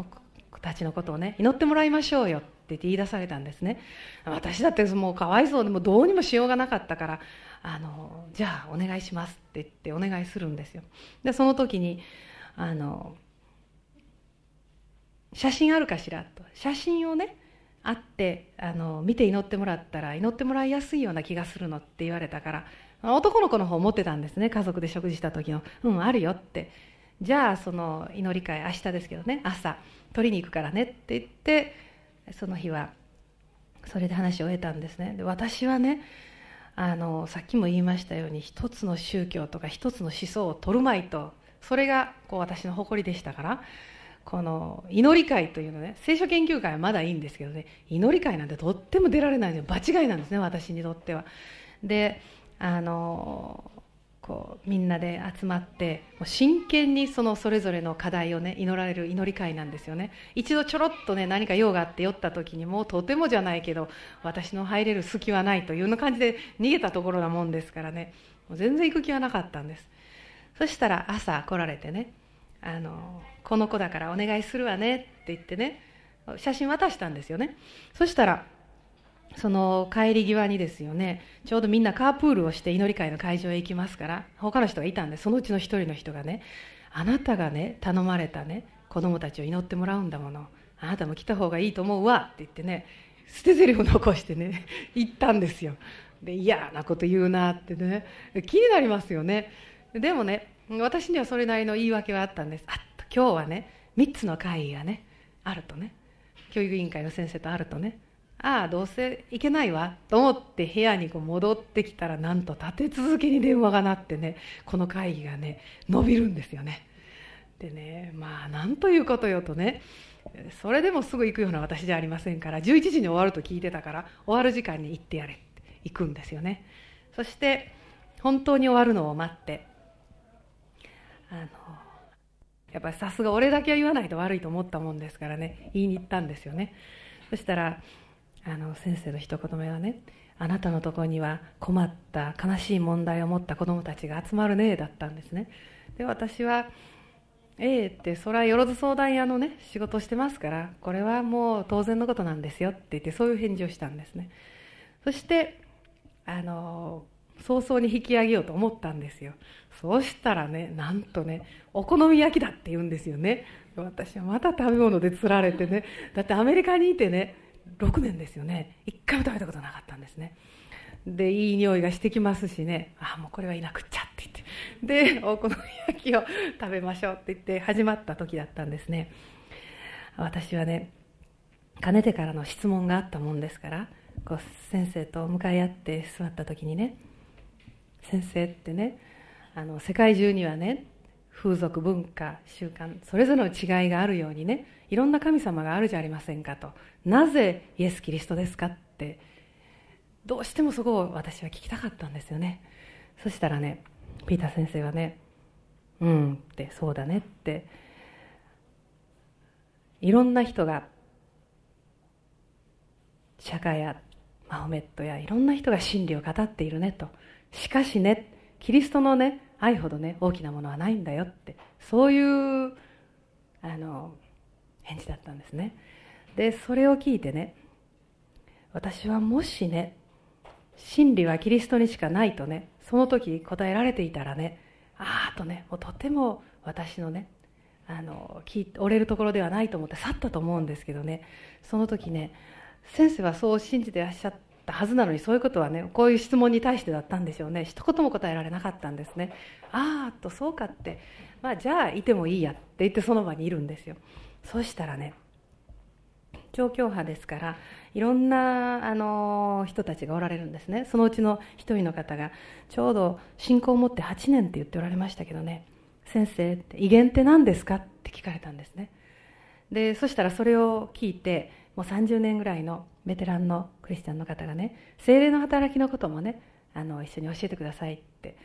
たちのことをね祈ってもらいましょうよって言い出されたんですね私だってもうかわいそうでもどうにもしようがなかったからあのじゃあお願いしますって言ってお願いするんですよでその時にあの写真あるかしらと写真をねあってあの見て祈ってもらったら祈ってもらいやすいような気がするのって言われたから男の子の方持ってたんですね家族で食事した時の「うんあるよ」って「じゃあその祈り会明日ですけどね朝取りに行くからね」って言ってその日はそれで話をえたんですねで私はねあのさっきも言いましたように一つの宗教とか一つの思想を取るまいとそれがこう私の誇りでしたからこの祈り会というのね聖書研究会はまだいいんですけどね祈り会なんてとっても出られないので場違いなんですね私にとっては。であのこうみんなで集まってもう真剣にそのそれぞれの課題をね祈られる祈り会なんですよね一度ちょろっとね何か用があって酔った時にもうとてもじゃないけど私の入れる隙はないというような感じで逃げたところなもんですからねもう全然行く気はなかったんですそしたら朝来られてねあの「この子だからお願いするわね」って言ってね写真渡したんですよねそしたらその帰り際にですよねちょうどみんなカープールをして祈り会の会場へ行きますから他の人がいたんでそのうちの1人の人がねあなたがね頼まれたね子供たちを祈ってもらうんだものあなたも来た方がいいと思うわって言ってね捨て台詞残してね 行ったんですよで嫌なこと言うなってね気になりますよねでもね私にはそれなりの言い訳はあったんですあっと今日はね3つの会議がねあるとね教育委員会の先生とあるとねああどうせ行けないわと思って部屋にこう戻ってきたらなんと立て続けに電話が鳴ってねこの会議がね伸びるんですよね。でねまあなんということよとねそれでもすぐ行くような私じゃありませんから11時に終わると聞いてたから終わる時間に行ってやれって行くんですよね。そして本当に終わるのを待ってあのやっぱりさすが俺だけは言わないと悪いと思ったもんですからね言いに行ったんですよね。そしたらあの先生の一言目はね「あなたのところには困った悲しい問題を持った子どもたちが集まるね」だったんですねで私は「ええー、ってそれはよろず相談屋のね仕事してますからこれはもう当然のことなんですよ」って言ってそういう返事をしたんですねそしてあの早々に引き上げようと思ったんですよそうしたらねなんとねお好み焼きだって言うんですよね私はまた食べ物で釣られてねだってアメリカにいてね6年ですよね一回も食べたことなかったんですねでいい匂いがしてきますしねあもうこれはいなくっちゃって言ってでお好み焼きを食べましょうって言って始まった時だったんですね私はねかねてからの質問があったもんですからこう先生と向かい合って座った時にね「先生ってねあの世界中にはね風俗文化習慣それぞれの違いがあるようにねいろんな神様があるじゃありませんかとなぜイエス・キリストですかってどうしてもそこを私は聞きたかったんですよねそしたらねピーター先生はね「うん」って「そうだね」っていろんな人が釈迦やマホメットやいろんな人が真理を語っているねとしかしねキリストのね愛ほどね大きなものはないんだよってそういうあの返事だったんですねでそれを聞いてね私はもしね真理はキリストにしかないとねその時答えられていたらねああとねもうとても私のねあの折れるところではないと思って去ったと思うんですけどねその時ね先生はそう信じてらっしゃったったはずなのにそういうことはねこういう質問に対してだったんでしょうね一言も答えられなかったんですねああとそうかって、まあ、じゃあいてもいいやって言ってその場にいるんですよそしたらね超教派ですからいろんなあの人たちがおられるんですねそのうちの一人の方がちょうど信仰を持って8年って言っておられましたけどね先生って威厳って何ですかって聞かれたんですねでそしたらそれを聞いてもう30年ぐらいのベテランのクリスチャンの方がね精霊の働きのこともねあの一緒に教えてくださいって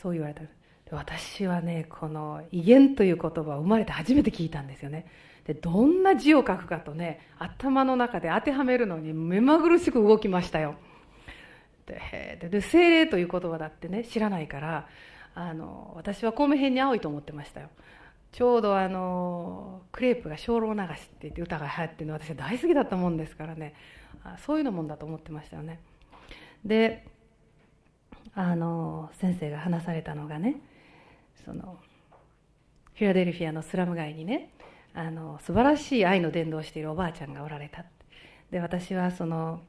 そう言われた私はねこの「威厳」という言葉を生まれて初めて聞いたんですよねでどんな字を書くかとね頭の中で当てはめるのに目まぐるしく動きましたよでで精霊という言葉だってね知らないからあの私は公の編に青いと思ってましたよちょうどあのクレープが「精霊流し」って言って歌が流行ってるの私は大好きだったもんですからねそういうのもんだと思ってましたよねであの先生が話されたのがねそのフィラデルフィアのスラム街にねあの素晴らしい愛の伝道をしているおばあちゃんがおられたで私はその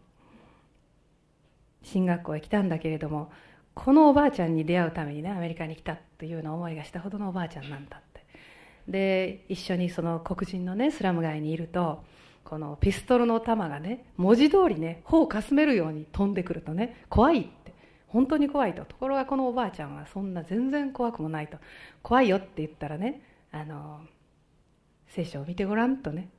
進学校へ来たんだけれどもこのおばあちゃんに出会うためにねアメリカに来たというような思いがしたほどのおばあちゃんなんだってで一緒にその黒人のねスラム街にいるとこのピストルの弾がね文字通りね頬をかすめるように飛んでくるとね怖いって本当に怖いとところがこのおばあちゃんはそんな全然怖くもないと怖いよって言ったらねあの聖書を見てごらんとね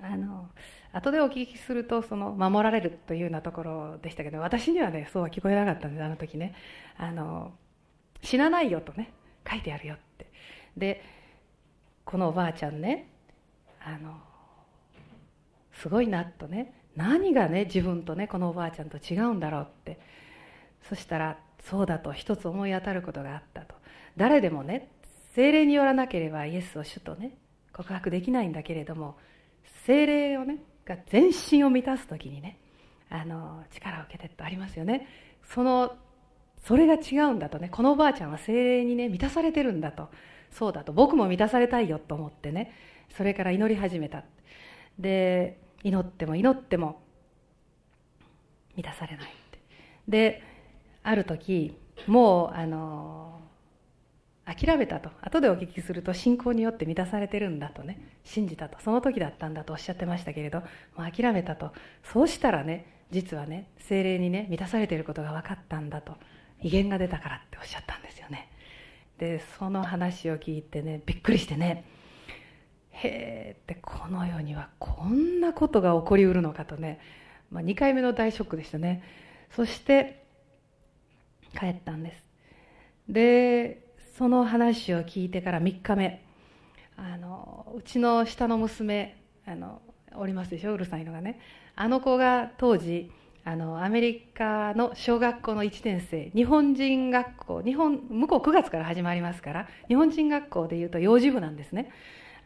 あの後でお聞きするとその守られるというようなところでしたけど私にはねそうは聞こえなかったんですあの時ねあの死なないよとね書いてあるよってでこのおばあちゃんねあのすごいなとね何がね自分とねこのおばあちゃんと違うんだろうってそしたらそうだと一つ思い当たることがあったと誰でもね精霊によらなければイエスを主とね告白できないんだけれども精霊をねが全身を満たす時にねあの力を受けてってありますよねそのそれが違うんだとねこのおばあちゃんは精霊にね満たされてるんだとそうだと僕も満たされたいよと思ってねそれから祈り始めたで祈っても祈っても満たされないってである時もうあの諦めたと後でお聞きすると信仰によって満たされてるんだとね信じたとその時だったんだとおっしゃってましたけれどもう諦めたとそうしたらね実はね精霊にね満たされていることが分かったんだと威厳が出たからっておっしゃったんですよねでその話を聞いてねびっくりしてねへえってこの世にはこんなことが起こりうるのかとね、まあ、2回目の大ショックでしたねそして帰ったんですでその話を聞いてから3日目あのうちの下の娘あのおりますでしょうるさいのがねあの子が当時あのアメリカの小学校の1年生日本人学校日本向こう9月から始まりますから日本人学校でいうと幼児部なんですね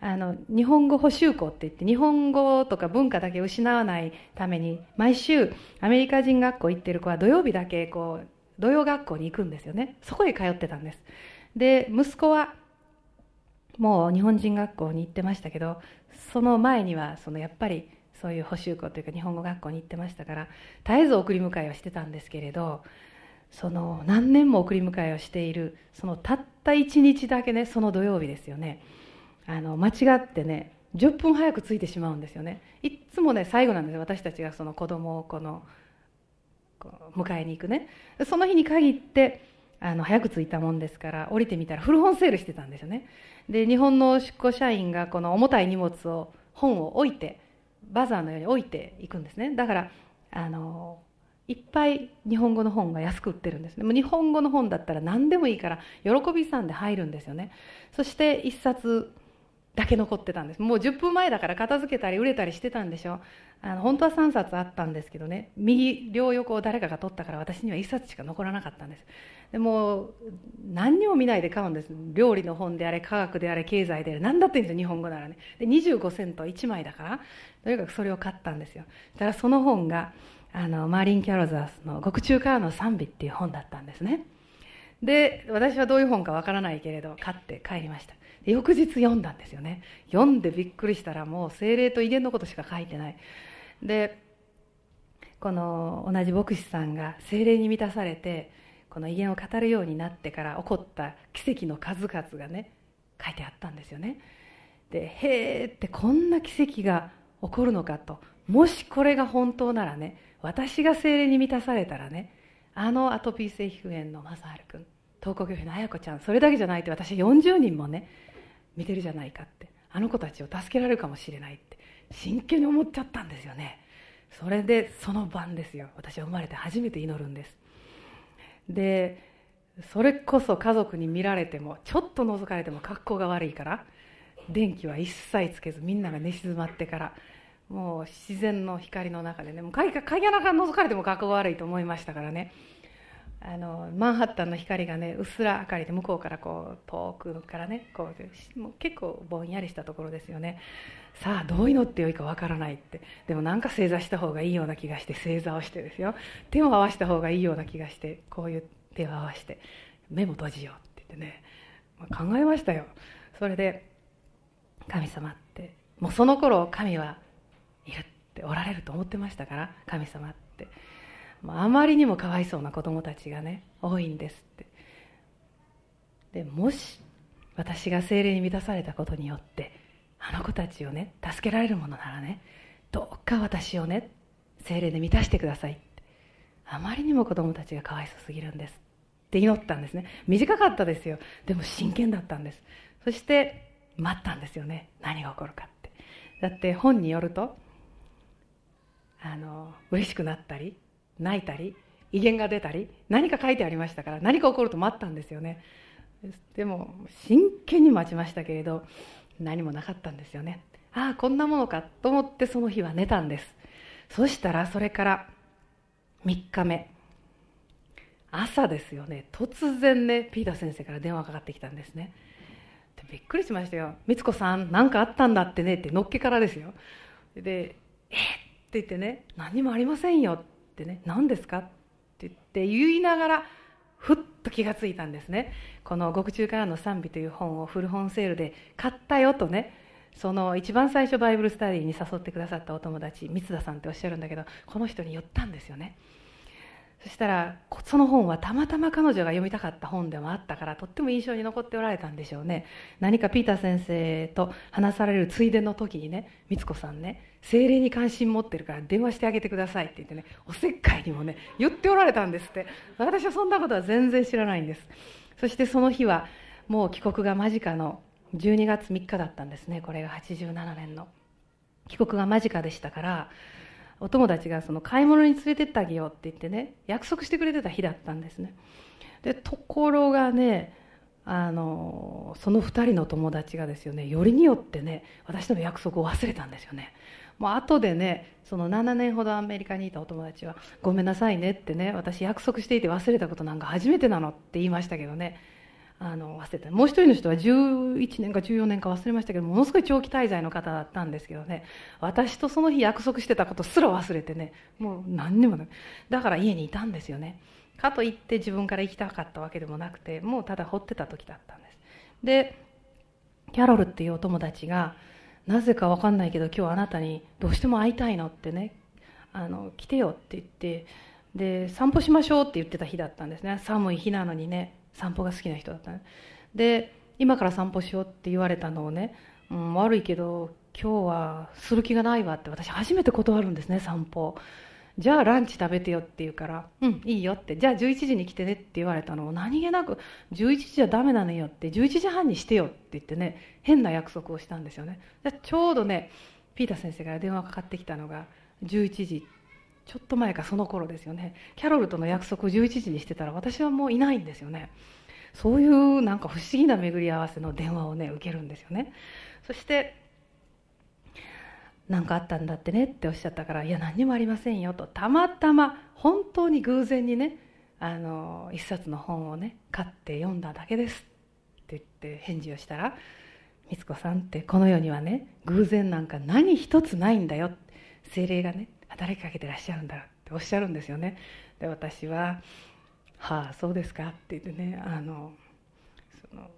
あの日本語補習校って言って日本語とか文化だけ失わないために毎週アメリカ人学校行ってる子は土曜日だけこう土曜学校に行くんですよねそこへ通ってたんですで息子はもう日本人学校に行ってましたけどその前にはそのやっぱりそういう補校というか日本語学校に行ってましたから絶えず送り迎えをしてたんですけれどその何年も送り迎えをしているそのたった1日だけねその土曜日ですよねあの間違ってね10分早く着いてしまうんですよねいつもね最後なんです私たちがその子供をこの迎えに行くねその日に限ってあの早く着いたもんですから降りてみたら古本セールしてたんですよねで日本の出向社員がこの重たい荷物を本を置いてバザーのように置いていくんですねだからあのいっぱい日本語の本が安く売ってるんですねもう日本語の本だったら何でもいいから喜びさんで入るんですよねそして1冊だけ残ってたんですもう10分前だから片付けたり売れたりしてたんでしょあの本当は3冊あったんですけどね右両横を誰かが取ったから私には1冊しか残らなかったんですでも何にも見ないで買うんです料理の本であれ科学であれ経済であれ何だっていいんですよ日本語ならねで25セント1枚だからとにかくそれを買ったんですよだからその本があのマーリン・キャロザースの「獄中からの賛美」っていう本だったんですねで私はどういう本かわからないけれど買って帰りました翌日読んだんですよね読んでびっくりしたらもう精霊と遺伝のことしか書いてないでこの同じ牧師さんが精霊に満たされてこの威厳を語るようになってから起こった奇跡の数々がね書いてあったんですよね。でへえってこんな奇跡が起こるのかともしこれが本当ならね私が精霊に満たされたらねあのアトピー性皮膚炎の正治君東国病院の綾子ちゃんそれだけじゃないって私40人もね見てるじゃないかってあの子たちを助けられるかもしれないって真剣に思っちゃったんですよねそれでその晩ですよ私は生まれて初めて祈るんですでそれこそ家族に見られてもちょっと覗かれても格好が悪いから電気は一切つけずみんなが寝静まってからもう自然の光の中でねもう鍵が鍵穴から覗かれても格好悪いと思いましたからねあのマンハッタンの光がねうっすら明かりで向こうからこう遠くからねこうもう結構ぼんやりしたところですよねさあどう祈ってよいかわからないってでもなんか正座した方がいいような気がして正座をしてですよ手を合わした方がいいような気がしてこういう手を合わして目も閉じようって言ってね、まあ、考えましたよそれで神様ってもうその頃神はいるっておられると思ってましたから神様って。あまりにもかわいそうな子供たちがね多いんですってでもし私が精霊に満たされたことによってあの子たちをね助けられるものならねどっか私をね精霊で満たしてくださいってあまりにも子供たちがかわいそうすぎるんですって祈ったんですね短かったですよでも真剣だったんですそして待ったんですよね何が起こるかってだって本によるとあの嬉しくなったり泣いたり威厳が出たり何か書いてありましたから何か起こると待ったんですよねでも真剣に待ちましたけれど何もなかったんですよねああこんなものかと思ってその日は寝たんですそしたらそれから3日目朝ですよね突然ねピーター先生から電話かかってきたんですねびっくりしましたよ「美津子さん何かあったんだってね」ってのっけからですよで「えっ?」って言ってね「何もありませんよ」ってってね何ですかって言って言いながらふっと気がついたんですねこの「獄中からの賛美」という本を古本セールで買ったよとねその一番最初バイブルスタディに誘ってくださったお友達三田さんっておっしゃるんだけどこの人に言ったんですよね。そしたらその本はたまたま彼女が読みたかった本でもあったからとっても印象に残っておられたんでしょうね何かピーター先生と話されるついでの時にね美津子さんね精霊に関心持ってるから電話してあげてくださいって言ってねおせっかいにもね言っておられたんですって私はそんなことは全然知らないんですそしてその日はもう帰国が間近の12月3日だったんですねこれが87年の帰国が間近でしたからお友達がその買い物に連れてってあげようって言ってね約束してくれてた日だったんですねでところがねあのその2人の友達がですよねよりによってね私の約束を忘れたんですよねもう後でねその7年ほどアメリカにいたお友達は「ごめんなさいね」ってね私約束していて忘れたことなんか初めてなのって言いましたけどねあの忘れてもう一人の人は11年か14年か忘れましたけどものすごい長期滞在の方だったんですけどね私とその日約束してたことすら忘れてねもう何にもないだから家にいたんですよねかといって自分から行きたかったわけでもなくてもうただ掘ってた時だったんですでキャロルっていうお友達が「なぜか分かんないけど今日あなたにどうしても会いたいの」ってねあの「来てよ」って言ってで散歩しましょうって言ってた日だったんですね寒い日なのにね散歩が好きな人だったねで今から散歩しようって言われたのをね、うん、悪いけど今日はする気がないわって私初めて断るんですね散歩じゃあランチ食べてよって言うから「うんいいよ」って「じゃあ11時に来てね」って言われたのを何気なく「11時じゃダメなのよ」って「11時半にしてよ」って言ってね変な約束をしたんですよねちょうどねピーター先生から電話かかってきたのが11時ちょっと前かその頃ですよねキャロルとの約束を11時にしてたら私はもういないんですよねそういうなんか不思議な巡り合わせの電話をね受けるんですよねそして何かあったんだってねっておっしゃったから「いや何にもありませんよ」とたまたま本当に偶然にねあの一冊の本をね買って読んだだけですって言って返事をしたら「光子さんってこの世にはね偶然なんか何一つないんだよ」精霊がね働きかけてらっしゃるんだっておっしゃるんですよねで私は「はあそうですか」って言ってねあのその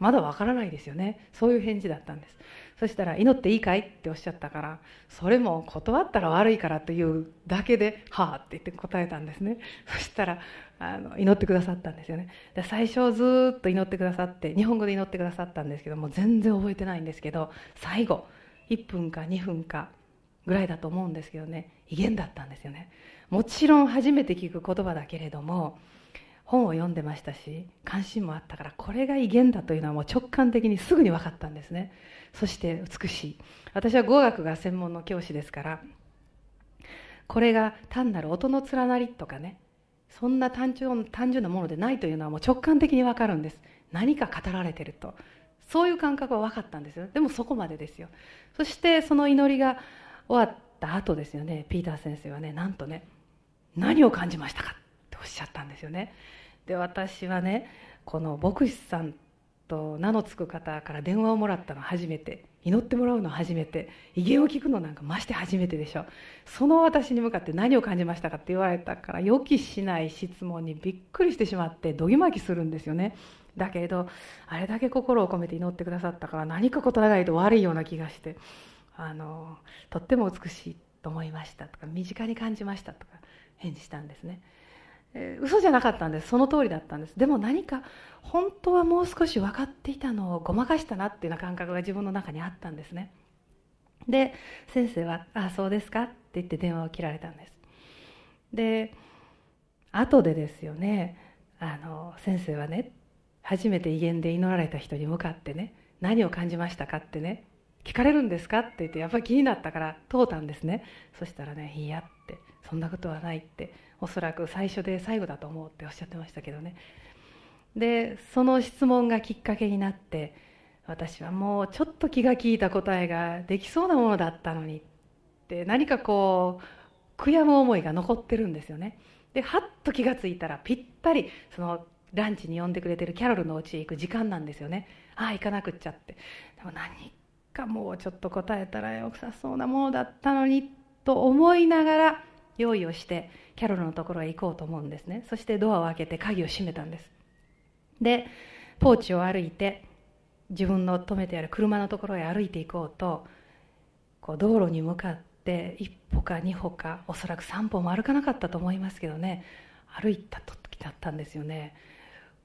まだわからないですよねそういう返事だったんですそしたら「祈っていいかい?」っておっしゃったからそれも断ったら悪いからというだけで「はあ」って言って答えたんですねそしたらあの祈ってくださったんですよねで最初ずっと祈ってくださって日本語で祈ってくださったんですけども全然覚えてないんですけど最後1分か2分かぐらいだと思うんですけどね威厳だったんですよねもちろん初めて聞く言葉だけれども本を読んでましたし関心もあったからこれが威厳だというのはもう直感的にすぐに分かったんですねそして美しい私は語学が専門の教師ですからこれが単なる音の連なりとかねそんな単純単純なものでないというのはもう直感的に分かるんです何か語られてるとそういう感覚は分かったんですよでもそこまでですよそしてその祈りが終わった後ですよねピーター先生はねなんとね何を感じましたかっておっしゃったんですよねで私はねこの牧師さんと名の付く方から電話をもらったの初めて祈ってもらうの初めて威厳を聞くのなんかまして初めてでしょその私に向かって何を感じましたかって言われたから予期しない質問にびっくりしてしまってどぎまきするんですよねだけどあれだけ心を込めて祈ってくださったから何か答えないと悪いような気がしてあのとっても美しいと思いましたとか身近に感じましたとか返事したんですね、えー、嘘じゃなかったんですその通りだったんですでも何か本当はもう少し分かっていたのをごまかしたなっていうような感覚が自分の中にあったんですねで先生は「ああそうですか」って言って電話を切られたんですで後でですよねあの先生はね初めて威厳で祈られた人に向かってね何を感じましたかってね聞かれるんですかって言ってやっぱり気になったから通ったんですねそしたらね「いや」って「そんなことはない」っておそらく最初で最後だと思うっておっしゃってましたけどねでその質問がきっかけになって私はもうちょっと気が利いた答えができそうなものだったのにって何かこう悔やむ思いが残ってるんですよねでハッと気が付いたらぴったりそのランチに呼んでくれてるキャロルのお家へ行く時間なんですよねああ行かなくっちゃってでも何かもうちょっと答えたらよさそうなものだったのにと思いながら用意をしてキャロルのところへ行こうと思うんですねそしてドアを開けて鍵を閉めたんですでポーチを歩いて自分の止めてある車のところへ歩いていこうとこう道路に向かって一歩か二歩かおそらく三歩も歩かなかったと思いますけどね歩いた時だったんですよね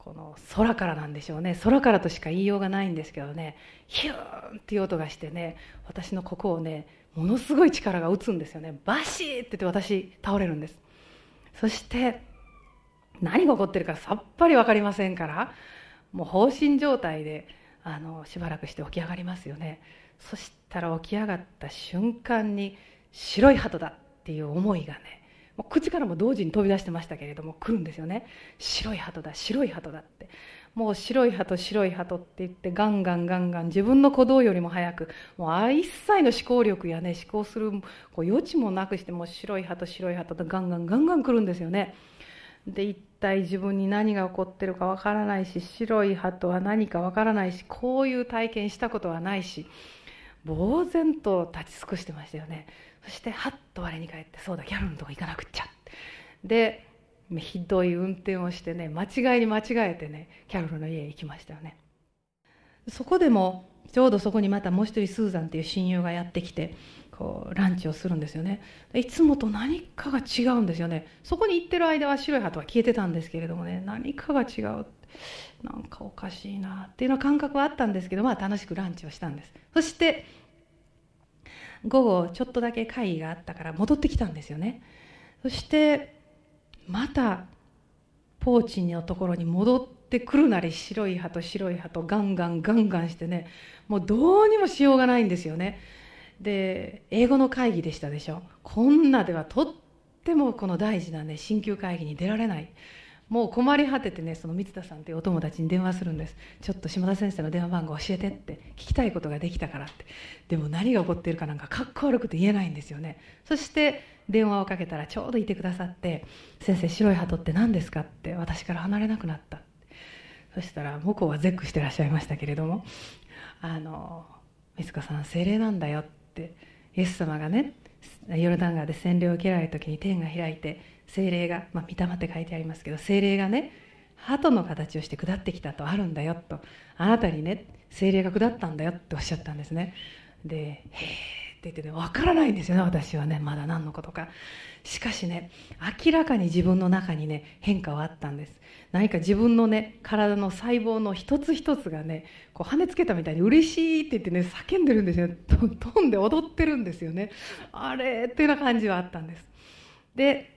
この空からなんでしょうね空からとしか言いようがないんですけどねヒューンっていう音がしてね私のここをねものすごい力が打つんですよねバシーって言って私倒れるんですそして何が起こってるかさっぱり分かりませんからもう放心状態であのしばらくして起き上がりますよねそしたら起き上がった瞬間に白い鳩だっていう思いがねもう口からも同時に飛び出してましたけれども来るんですよね白い鳩だ白い鳩だってもう白い鳩白い鳩って言ってガンガンガンガン自分の鼓動よりも早くもうあ一切の思考力やね思考するこう余地もなくしてもう白い鳩白い鳩とガンガンガンガン来るんですよねで一体自分に何が起こってるかわからないし白い鳩は何かわからないしこういう体験したことはないし呆然と立ち尽くしてましたよねそしてはっと我に返ってそうだギャルのとこ行かなくっちゃでひどい運転をしてね間違いに間違えてねキャロルの家へ行きましたよねそこでもちょうどそこにまたもう一人スーザンっていう親友がやってきてこうランチをするんですよねいつもと何かが違うんですよねそこに行ってる間は白い鳩は消えてたんですけれどもね何かが違うなんかおかしいなっていうような感覚はあったんですけどまあ楽しくランチをしたんですそして午後ちょっとだけ会議があったから戻ってきたんですよねそしてまたポーチのところに戻ってくるなり白い歯と白い歯とガンガンガンガンしてねもうどうにもしようがないんですよねで英語の会議でしたでしょこんなではとってもこの大事なね進級会議に出られないもう困り果ててねその三田さんというお友達に電話するんですちょっと島田先生の電話番号教えてって聞きたいことができたからってでも何が起こっているかなんかかっこ悪くて言えないんですよねそして電話をかけたらちょうどいてくださって「先生白い鳩って何ですか?」って私から離れなくなったそしたら向こうは絶句してらっしゃいましたけれども「あの三子さん精霊なんだよ」ってイエス様がねヨルダン川で洗礼を受けられる時に天が開いて精霊が、まあ、御霊って書いてありますけど精霊がね鳩の形をして下ってきたとあるんだよとあなたにね精霊が下ったんだよっておっしゃったんですねで「へえ」って言ってね分からないんですよね私はねまだ何のことかしかしね明らかに自分の中にね変化はあったんです何か自分のね体の細胞の一つ一つがねこう跳ねつけたみたいに嬉しいって言ってね叫んでるんですよ飛んで踊ってるんですよねあれっていうような感じはあったんですで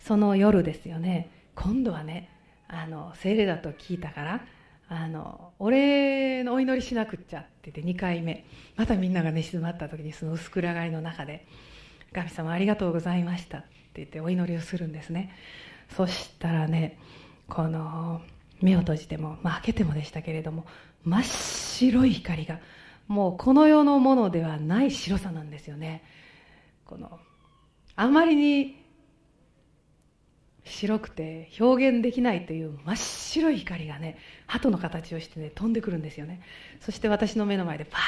その夜ですよね今度はねあの精霊だと聞いたからあの俺のお祈りしなくっちゃって言って2回目またみんなが寝静まった時にその薄暗がりの中で「神様ありがとうございました」って言ってお祈りをするんですねそしたらねこの目を閉じても、まあ、開けてもでしたけれども真っ白い光がもうこの世のものではない白さなんですよねこのあまりに白くて表現できないという真っ白い光がね鳩の形をしてね飛んでくるんですよねそして私の目の前でパー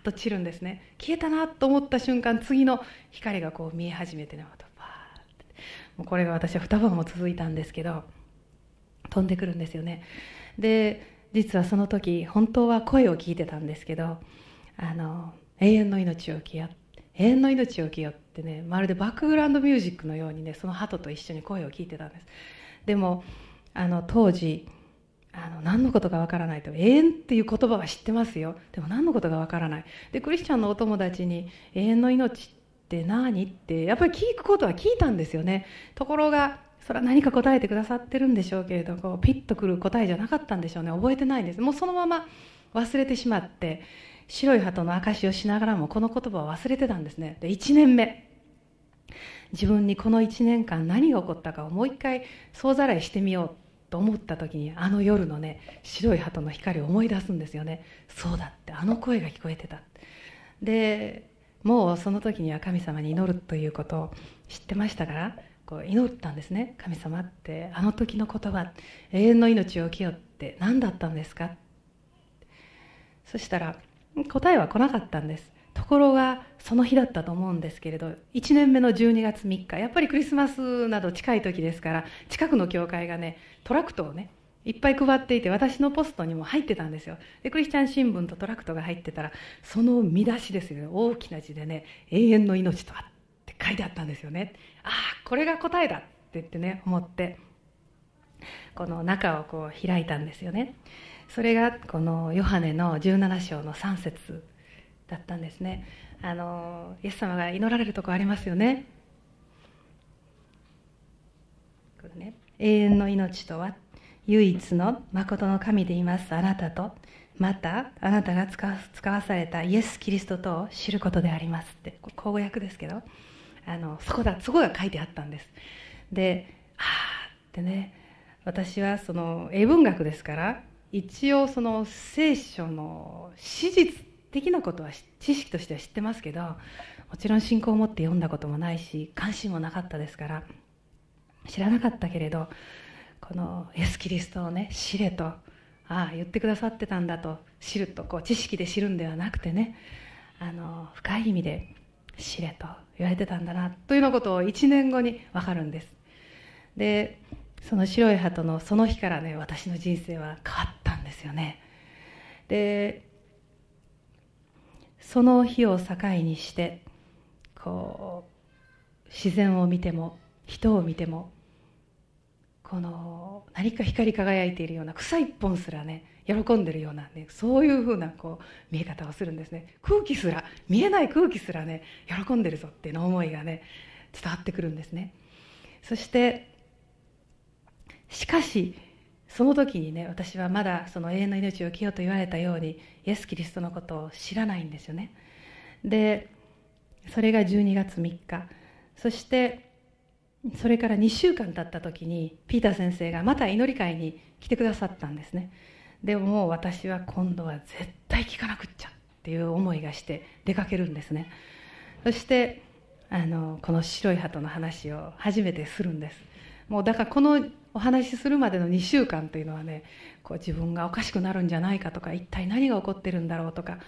ッと散るんですね消えたなと思った瞬間次の光がこう見え始めてねまたパーッてもうこれが私は2晩も続いたんですけど飛んでくるんですよねで実はその時本当は声を聞いてたんですけどあの永遠の命を受け合って永遠の命を受けよってねまるでバックグラウンドミュージックのようにねその鳩と一緒に声を聞いてたんですでもあの当時あの何のことかわからないと永遠っていう言葉は知ってますよでも何のことがわからないでクリスチャンのお友達に「永遠の命って何?」ってやっぱり聞くことは聞いたんですよねところがそれは何か答えてくださってるんでしょうけれどこうピッとくる答えじゃなかったんでしょうね覚えてないんですもうそのまま忘れてしまって白い鳩の証しをしながらもこの言葉を忘れてたんですねで1年目自分にこの1年間何が起こったかをもう一回総ざらいしてみようと思った時にあの夜のね白い鳩の光を思い出すんですよねそうだってあの声が聞こえてたでもうその時には神様に祈るということを知ってましたからこう祈ったんですね神様ってあの時の言葉永遠の命を受けよって何だったんですかそしたら答えは来なかったんですところがその日だったと思うんですけれど1年目の12月3日やっぱりクリスマスなど近い時ですから近くの教会がねトラクトをねいっぱい配っていて私のポストにも入ってたんですよでクリスチャン新聞とトラクトが入ってたらその見出しですよね大きな字でね「永遠の命とは」って書いてあったんですよねああこれが答えだって言ってね思ってこの中をこう開いたんですよねそれがこのヨハネの17章の3節だったんですねあのイエス様が祈られるとこありますよねこれね永遠の命とは唯一の誠の神でいますあなたとまたあなたが使わされたイエス・キリストとを知ることでありますって口語訳ですけどあのそこだそこが書いてあったんですでああってね私はその英文学ですから一応その聖書の史実的なことは知識としては知ってますけどもちろん信仰を持って読んだこともないし関心もなかったですから知らなかったけれどこのイエス・キリストをね知れとああ言ってくださってたんだと知るとこう知識で知るんではなくてねあの深い意味で知れと言われてたんだなというようなことを1年後に分かるんですでその白い鳩のその日からね私の人生は変わったですよねでその日を境にしてこう自然を見ても人を見てもこの何か光り輝いているような草一本すらね喜んでるようなねそういうふうなこう見え方をするんですね空気すら見えない空気すらね喜んでるぞっての思いがね伝わってくるんですねそしてしかしその時にね私はまだその永遠の命を生きようと言われたようにイエス・キリストのことを知らないんですよねでそれが12月3日そしてそれから2週間経った時にピーター先生がまた祈り会に来てくださったんですねでももう私は今度は絶対聞かなくっちゃっていう思いがして出かけるんですねそしてあのこの白い鳩の話を初めてするんですもうだからこのお話しするまでの2週間というのはねこう自分がおかしくなるんじゃないかとか一体何が起こってるんだろうとか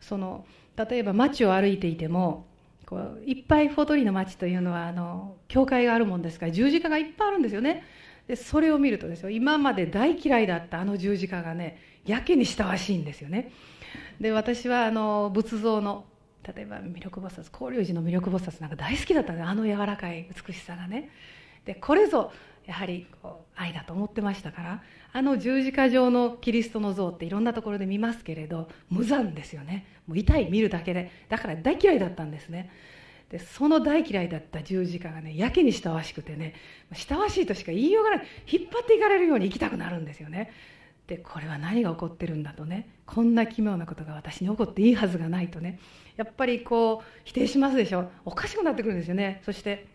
その例えば街を歩いていてもこういっぱいフォトリの街というのはあの教会があるもんですから十字架がいっぱいあるんですよね。でそれを見るとですよ今まで大嫌いだったあの十字架がねやけに親しいんですよね。で私はあの仏像の例えば魅力菩薩広陵寺の魅力菩薩なんか大好きだったんであの柔らかい美しさがね。でこれぞやはり愛だと思ってましたからあの十字架上のキリストの像っていろんなところで見ますけれど無残ですよねもう痛い見るだけでだから大嫌いだったんですねでその大嫌いだった十字架がねやけに親しくてね親しいとしか言いようがない引っ張っていかれるように行きたくなるんですよねでこれは何が起こってるんだとねこんな奇妙なことが私に起こっていいはずがないとねやっぱりこう否定しますでしょおかしくなってくるんですよねそして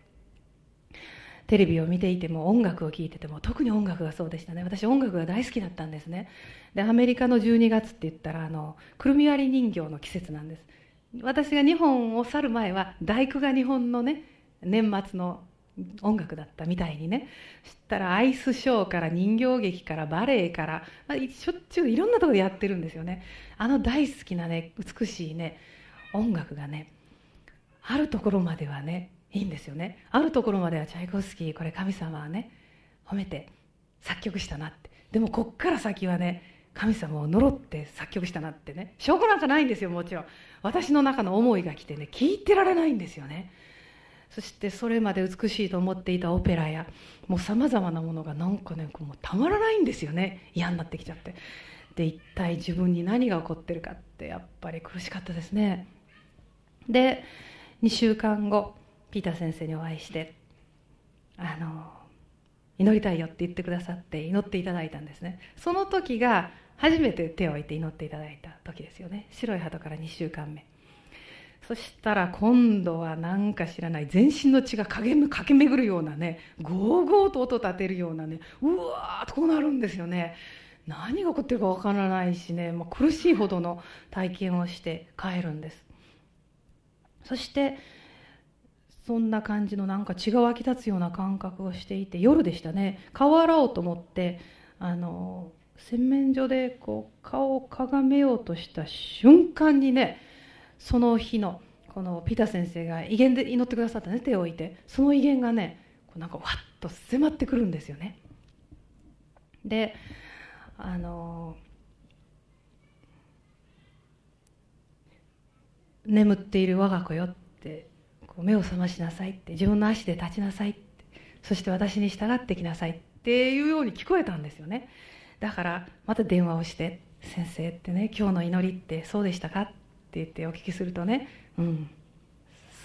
テレビを見ていても音楽を聴いてても特に音楽がそうでしたね私音楽が大好きだったんですねでアメリカの12月って言ったらあのくるみ割り人形の季節なんです私が日本を去る前は大工が日本のね年末の音楽だったみたいにねそしたらアイスショーから人形劇からバレエから、まあ、しょっちゅういろんなとこでやってるんですよねあの大好きなね美しいね音楽がねあるところまではねいいんですよねあるところまではチャイコフスキーこれ神様はね褒めて作曲したなってでもこっから先はね神様を呪って作曲したなってね証拠なんかないんですよもちろん私の中の思いが来てね聞いてられないんですよねそしてそれまで美しいと思っていたオペラやもうさまざまなものがなんかねもうたまらないんですよね嫌になってきちゃってで一体自分に何が起こってるかってやっぱり苦しかったですねで2週間後ピーター先生にお会いしてあの祈りたいよって言ってくださって祈っていただいたんですねその時が初めて手を置いて祈っていただいた時ですよね白い鳩から2週間目そしたら今度は何か知らない全身の血が駆け巡るようなねゴーゴーと音立てるようなねうわーっとこうなるんですよね何が起こってるかわからないしね、まあ、苦しいほどの体験をして帰るんですそしてそんな感じのなんか血が湧き立つような感覚をしていて夜でしたね顔を洗おうと思ってあの洗面所でこう顔をかがめようとした瞬間にねその日のこのピーター先生が威厳で祈ってくださったね手を置いてその威厳がねこうなんかわっと迫ってくるんですよね。であの眠っている我が子よって目を覚ましなさいって自分の足で立ちなさいってそして私に従ってきなさいっていうように聞こえたんですよねだからまた電話をして「先生ってね今日の祈りってそうでしたか?」って言ってお聞きするとね「うん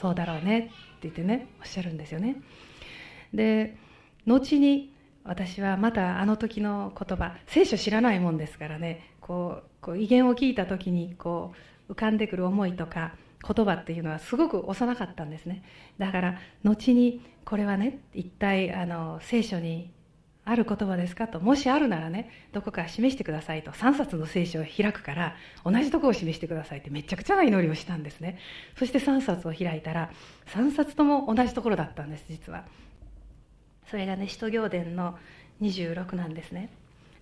そうだろうね」って言ってねおっしゃるんですよねで後に私はまたあの時の言葉聖書知らないもんですからねこうこう威厳を聞いた時にこう浮かんでくる思いとか言葉っていうのはすごく幼かったんですねだから後にこれはね一体あの聖書にある言葉ですかともしあるならねどこか示してくださいと3冊の聖書を開くから同じとこを示してくださいってめちゃくちゃな祈りをしたんですねそして3冊を開いたら3冊とも同じところだったんです実はそれがね使徒行伝の26なんですね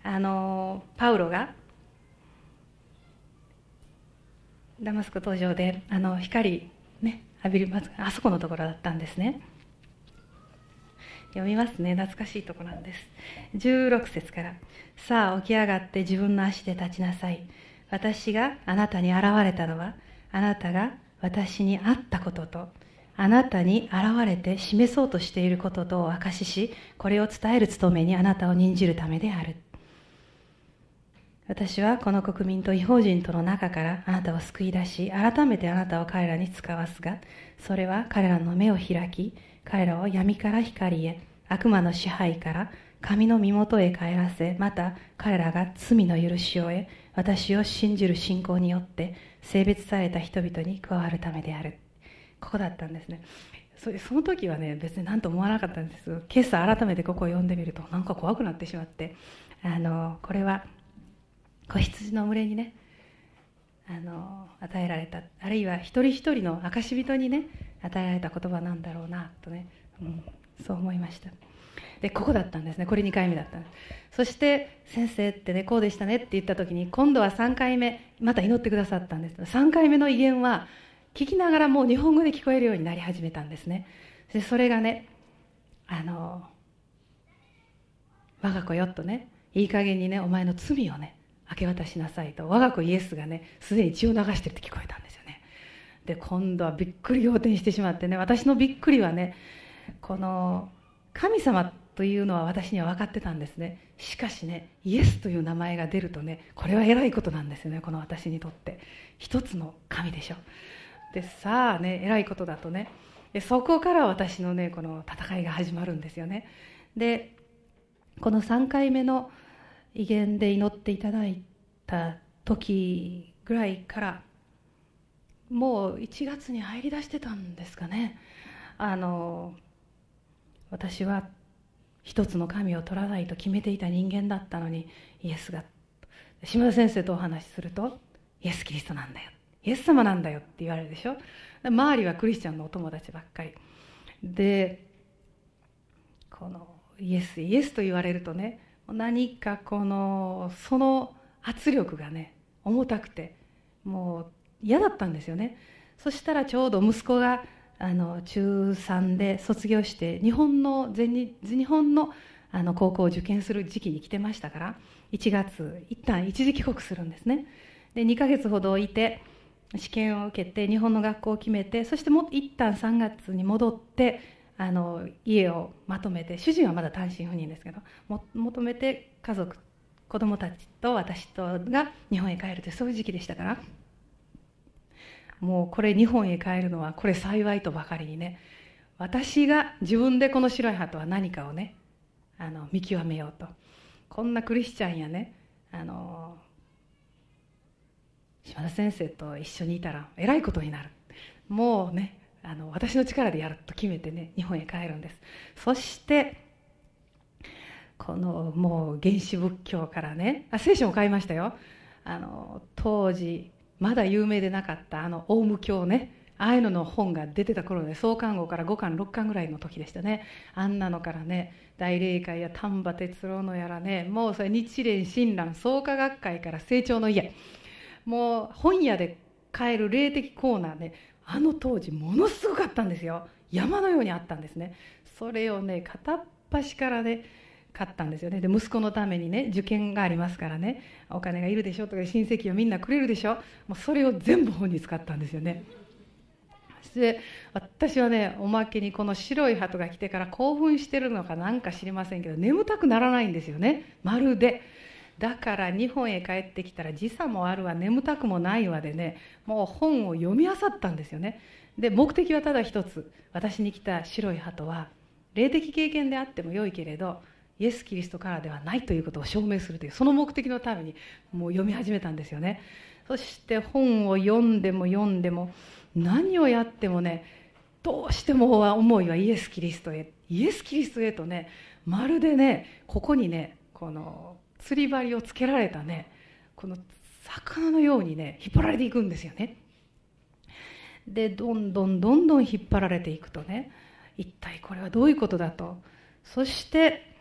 あのパウロがダマスク登場であの光、ね、浴びるまあそこのところだったんですね読みますね懐かしいとこなんです16節から「さあ起き上がって自分の足で立ちなさい私があなたに現れたのはあなたが私に会ったこととあなたに現れて示そうとしていることとを証ししこれを伝える務めにあなたを任じるためである」私はこの国民と違法人との中からあなたを救い出し、改めてあなたを彼らに使わすが、それは彼らの目を開き、彼らを闇から光へ、悪魔の支配から神の身元へ帰らせ、また彼らが罪の許しを得、私を信じる信仰によって、性別された人々に加わるためである。ここだったんですね。その時はね別に何と思わなかったんですけど今朝改めてここを読んでみるとなんか怖くなってしまってあのこれは子羊の群れにねあの与えられたあるいは一人一人の証人にね与えられた言葉なんだろうなとね、うん、そう思いましたでここだったんですねこれ2回目だったそして「先生ってねこうでしたね」って言った時に今度は3回目また祈ってくださったんです3回目の威厳は聞きながらもう日本語で聞こえるようになり始めたんですねでそれがねあの我が子よっとねいい加減にねお前の罪をね明け渡しなさいと我が子イエスがねすでに血を流してるって聞こえたんですよねで今度はびっくり仰天してしまってね私のびっくりはねこの神様というのは私には分かってたんですねしかしねイエスという名前が出るとねこれはえらいことなんですよねこの私にとって一つの神でしょでさあねえらいことだとねそこから私のねこの戦いが始まるんですよねでこの3回目の「威厳で祈っていただいた時ぐらいからもう1月に入りだしてたんですかねあの私は一つの神を取らないと決めていた人間だったのにイエスが島田先生とお話しするとイエス・キリストなんだよイエス様なんだよって言われるでしょ周りはクリスチャンのお友達ばっかりでこのイエスイエスと言われるとね何かこのその圧力がね重たくてもう嫌だったんですよねそしたらちょうど息子があの中3で卒業して日本の全日本のあの高校を受験する時期に来てましたから1月一旦一時帰国するんですねで2か月ほどいて試験を受けて日本の学校を決めてそしても一旦3月に戻ってあの家をまとめて主人はまだ単身赴任ですけども求めて家族子供たちと私とが日本へ帰るというそういう時期でしたからもうこれ日本へ帰るのはこれ幸いとばかりにね私が自分でこの白い歯とは何かをねあの見極めようとこんなクリスチャンやねあの島田先生と一緒にいたらえらいことになるもうねあの私の力でやると決めてね日本へ帰るんですそしてこのもう原始仏教からねあ聖書も買いましたよあの当時まだ有名でなかったあのオウム教ねああいうのの本が出てた頃ね創刊号から5巻6巻ぐらいの時でしたねあんなのからね大霊界や丹波哲郎のやらねもうそれ日蓮親鸞創価学会から成長の家もう本屋で買える霊的コーナーね、あの当時ものすごかったんですよ山のようにあったんですねそれをね片っ端からね買ったんですよねで息子のためにね受験がありますからねお金がいるでしょとか親戚をみんなくれるでしょもうそれを全部本に使ったんですよねで私はねおまけにこの白い鳩が来てから興奮してるのかなんか知りませんけど眠たくならないんですよねまるで。だから日本へ帰ってきたら時差もあるわ眠たくもないわでねもう本を読み漁ったんですよねで目的はただ一つ私に来た白い鳩は霊的経験であっても良いけれどイエス・キリストからではないということを証明するというその目的のためにもう読み始めたんですよねそして本を読んでも読んでも何をやってもねどうしても思いはイエス・キリストへイエス・キリストへとねまるでねここにねこの釣り針をつけられたねこの魚のようにね引っ張られていくんですよね。でどんどんどんどん引っ張られていくとね一体これはどういうことだとそして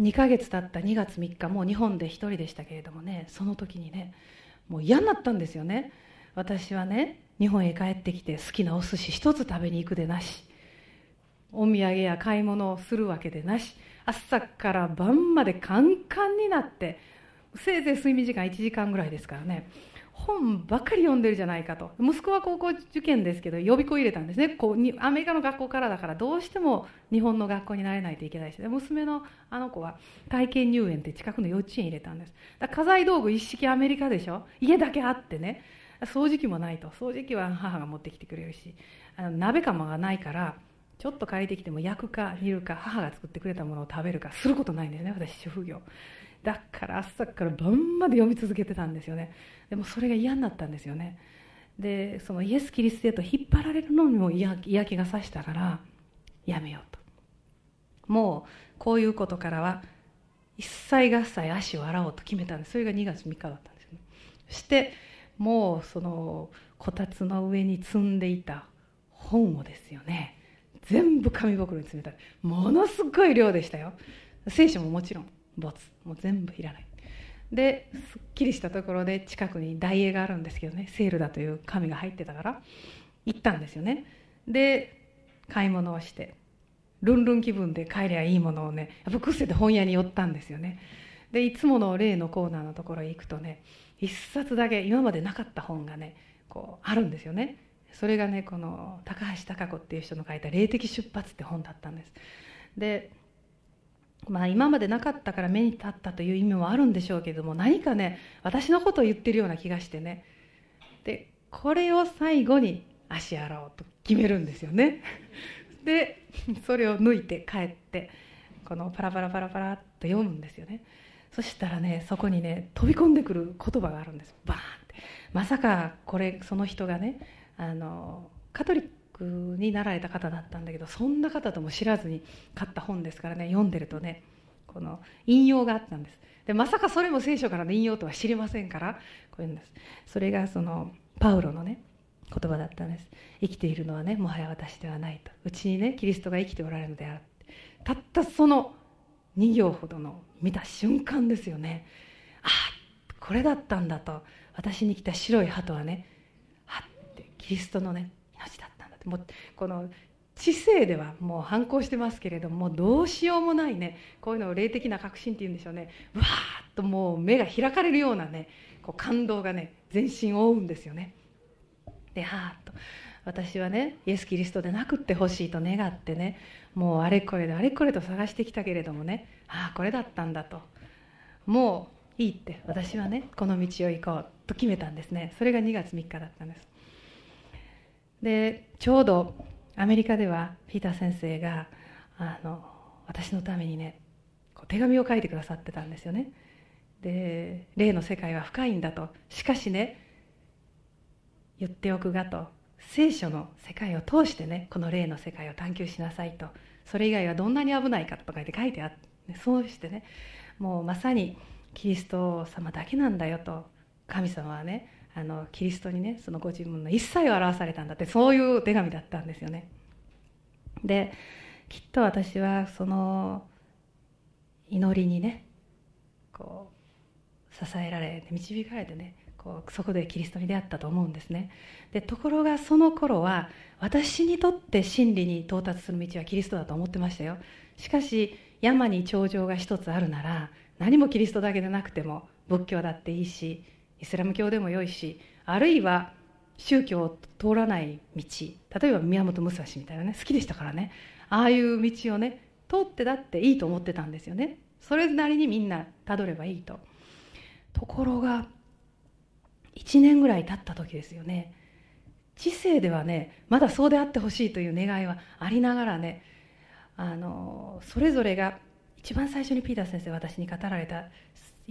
2ヶ月経った2月3日もう日本で1人でしたけれどもねその時にねもう嫌になったんですよね私はね日本へ帰ってきて好きなお寿司一つ食べに行くでなしお土産や買い物をするわけでなし朝から晩までカンカンになってせいぜい睡眠時間1時間ぐらいですからね本ばかり読んでるじゃないかと息子は高校受験ですけど予備校入れたんですねこうにアメリカの学校からだからどうしても日本の学校になれないといけないし娘のあの子は体験入園って近くの幼稚園入れたんですだ家財道具一式アメリカでしょ家だけあってね掃除機もないと掃除機は母が持ってきてくれるしあの鍋釜がないからちょっと借りてきても焼くか煮るか母が作ってくれたものを食べるかすることないんですね私主婦業だから朝から晩まで読み続けてたんですよねでもそれが嫌になったんですよねでそのイエス・キリストへと引っ張られるのにも嫌気がさしたからやめようともうこういうことからは一切合切足を洗おうと決めたんですそれが2月3日だったんですよねそしてもうそのこたつの上に積んでいた本をですよね全部紙袋に詰めたものすごい量でしたよ聖書ももちろん没もう全部いらないですっきりしたところで近くにダイエーがあるんですけどねセールだという紙が入ってたから行ったんですよねで買い物をしてルンルン気分で帰りゃいいものをねやっぱ癖で本屋に寄ったんですよねでいつもの例のコーナーのところへ行くとね一冊だけ今までなかった本がねこうあるんですよねそれがねこの高橋貴子っていう人の書いた「霊的出発」って本だったんです。でまあ、今までなかったから目に立ったという意味もあるんでしょうけども何かね私のことを言ってるような気がしてねでこれを最後に足洗おうと決めるんですよね でそれを抜いて帰ってこのパラパラパラパラっと読むんですよねそしたらねそこにね飛び込んでくる言葉があるんですバーンってまさかこれその人がねあのカトリックになられた方だったんだけどそんな方とも知らずに買った本ですからね読んでるとねこの引用があったんですでまさかそれも聖書からの引用とは知りませんからこういうんですそれがそのパウロのね言葉だったんです生きているのはねもはや私ではないとうちにねキリストが生きておられるのであるたったその2行ほどの見た瞬間ですよねああこれだったんだと私に来た白い鳩はねキリストのね命だったんだってもうこの知性ではもう反抗してますけれどもどうしようもないねこういうのを霊的な確信っていうんでしょうねわーっともう目が開かれるようなねこう感動がね全身を覆うんですよね。ではーっと私はねイエス・キリストでなくってほしいと願ってねもうあれこれであれこれと探してきたけれどもねああこれだったんだともういいって私はねこの道を行こうと決めたんですねそれが2月3日だったんですでちょうどアメリカではピーター先生があの私のためにね手紙を書いてくださってたんですよねで例の世界は深いんだとしかしね言っておくがと聖書の世界を通してねこの霊の世界を探求しなさいとそれ以外はどんなに危ないかとかって書いてあってそうしてねもうまさにキリスト様だけなんだよと神様はねあのキリストにねそのご自分の一切を表されたんだってそういう手紙だったんですよねできっと私はその祈りにねこう支えられ導かれてねこうそこでキリストに出会ったと思うんですねでところがその頃は私にとって真理に到達する道はキリストだと思ってましたよしかし山に頂上が一つあるなら何もキリストだけでなくても仏教だっていいしイスラム教でもよいしあるいは宗教を通らない道例えば宮本武蔵みたいなね好きでしたからねああいう道をね通ってだっていいと思ってたんですよねそれなりにみんなたどればいいとところが1年ぐらい経った時ですよね知性ではねまだそうであってほしいという願いはありながらねあのそれぞれが一番最初にピーター先生私に語られた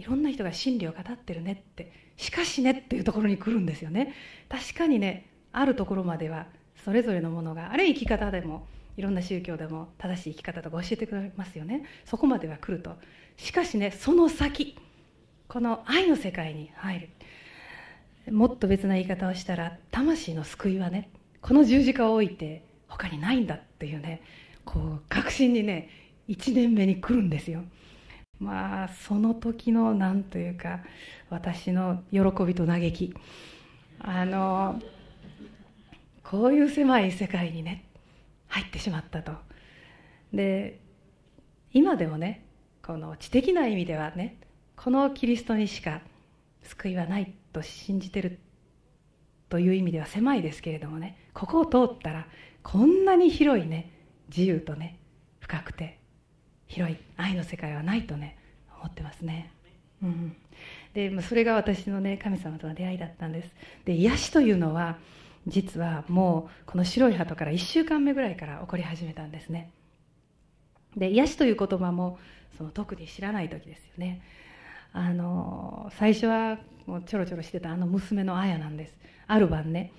いろんな人が真理を語ってるねってしかしねっていうところに来るんですよね確かにねあるところまではそれぞれのものがある生き方でもいろんな宗教でも正しい生き方とか教えてくれますよねそこまでは来るとしかしねその先この愛の世界に入るもっと別な言い方をしたら魂の救いはねこの十字架を置いて他にないんだっていうねこう確信にね1年目に来るんですよまあその時の何というか私の喜びと嘆きあのこういう狭い世界にね入ってしまったとで今でもねこの知的な意味ではねこのキリストにしか救いはないと信じてるという意味では狭いですけれどもねここを通ったらこんなに広いね自由とね深くて広い愛の世界はないとね思ってますね。うん、でそれが私のね神様との出会いだったんですで癒しというのは実はもうこの白い鳩から1週間目ぐらいから起こり始めたんですねで癒しという言葉もその特に知らない時ですよねあの最初はもうちょろちょろしてたあの娘のあやなんですある晩ね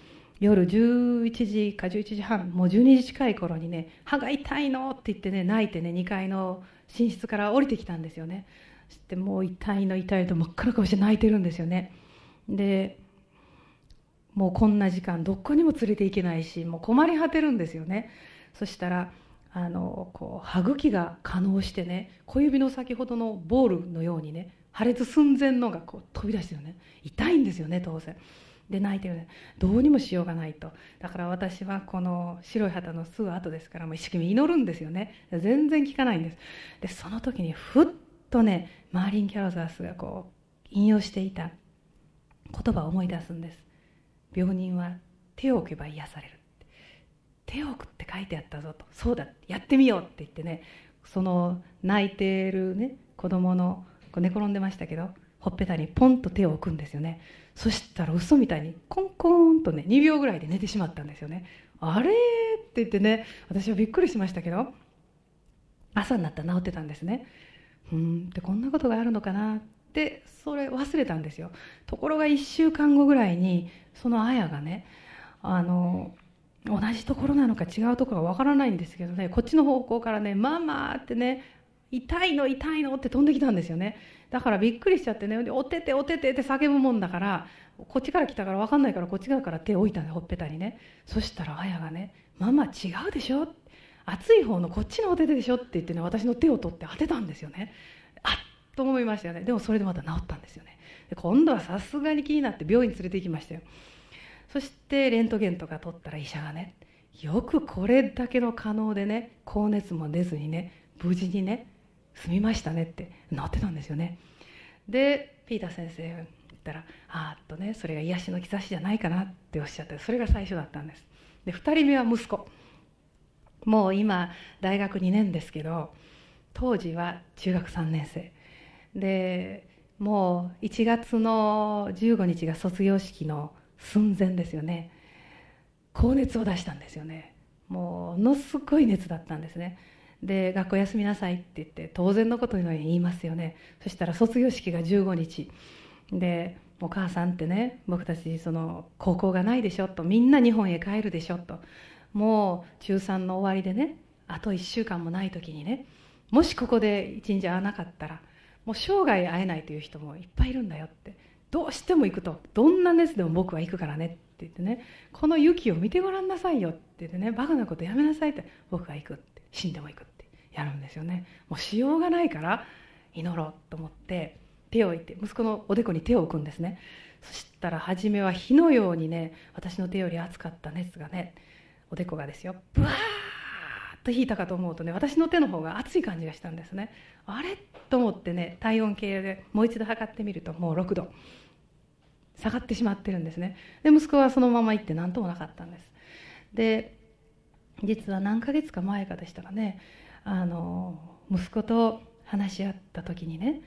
夜11時か11時半もう12時近い頃にね「歯が痛いの!」って言ってね泣いてね2階の寝室から降りてきたんですよねそしてもう痛いの痛いと真っ黒な顔して泣いてるんですよねでもうこんな時間どこにも連れていけないしもう困り果てるんですよねそしたらあのこう歯茎が可能してね小指の先ほどのボールのようにね破裂寸前のがこう飛び出してるね痛いんですよね当然。でないというのどうにもしようがないとだから私はこの白い旗のすぐ後ですからもう一生懸命祈るんですよね全然聞かないんですでその時にふっとねマーリン・キャロザースがこう引用していた言葉を思い出すんです病人は手を置けば癒される手を置くって書いてあったぞとそうだやってみようって言ってねその泣いてるね子供の寝転んでましたけどほっぺたにポンと手を置くんですよねそしたら嘘みたいにコンコンとね2秒ぐらいで寝てしまったんですよねあれって言ってね私はびっくりしましたけど朝になったら治ってたんですねうんってこんなことがあるのかなってそれ忘れたんですよところが1週間後ぐらいにそのあやがねあの同じところなのか違うところがわからないんですけどねこっちの方向からね「ママ」ってね痛いの痛いのって飛んできたんですよねだからびっくりしちゃってね「おてておてて」って叫ぶもんだからこっちから来たから分かんないからこっち側から手を置いたんでほっぺたにねそしたらあやがね「ママ違うでしょ」熱い方のこっちのおててでしょって言ってね私の手を取って当てたんですよねあっと思いましたよねでもそれでまた治ったんですよね今度はさすがに気になって病院に連れて行きましたよそしてレントゲンとか取ったら医者がねよくこれだけの可能でね高熱も出ずにね無事にね済みましたねってなってたんですよねでピーター先生言ったらあっとねそれが癒しの兆しじゃないかなっておっしゃってそれが最初だったんですで2人目は息子もう今大学2年ですけど当時は中学3年生でもう1月の15日が卒業式の寸前ですよね高熱を出したんですよねもうのすごい熱だったんですねで学校休みなさいって言って当然のことのように言いますよねそしたら卒業式が15日でお母さんってね僕たちその高校がないでしょとみんな日本へ帰るでしょともう中3の終わりでねあと1週間もない時にねもしここで一日会わなかったらもう生涯会えないという人もいっぱいいるんだよってどうしても行くとどんな熱でも僕は行くからねって言ってねこの雪を見てごらんなさいよって言ってねバカなことやめなさいって僕は行くって死んでも行くやるんですよねもうしようがないから祈ろうと思って手を置いて息子のおでこに手を置くんですねそしたら初めは火のようにね私の手より熱かった熱がねおでこがですよブワーッと引いたかと思うとね私の手の方が熱い感じがしたんですねあれと思ってね体温計でもう一度測ってみるともう6度下がってしまってるんですねで息子はそのまま行って何ともなかったんですで実は何ヶ月か前かでしたかねあの息子と話し合った時にね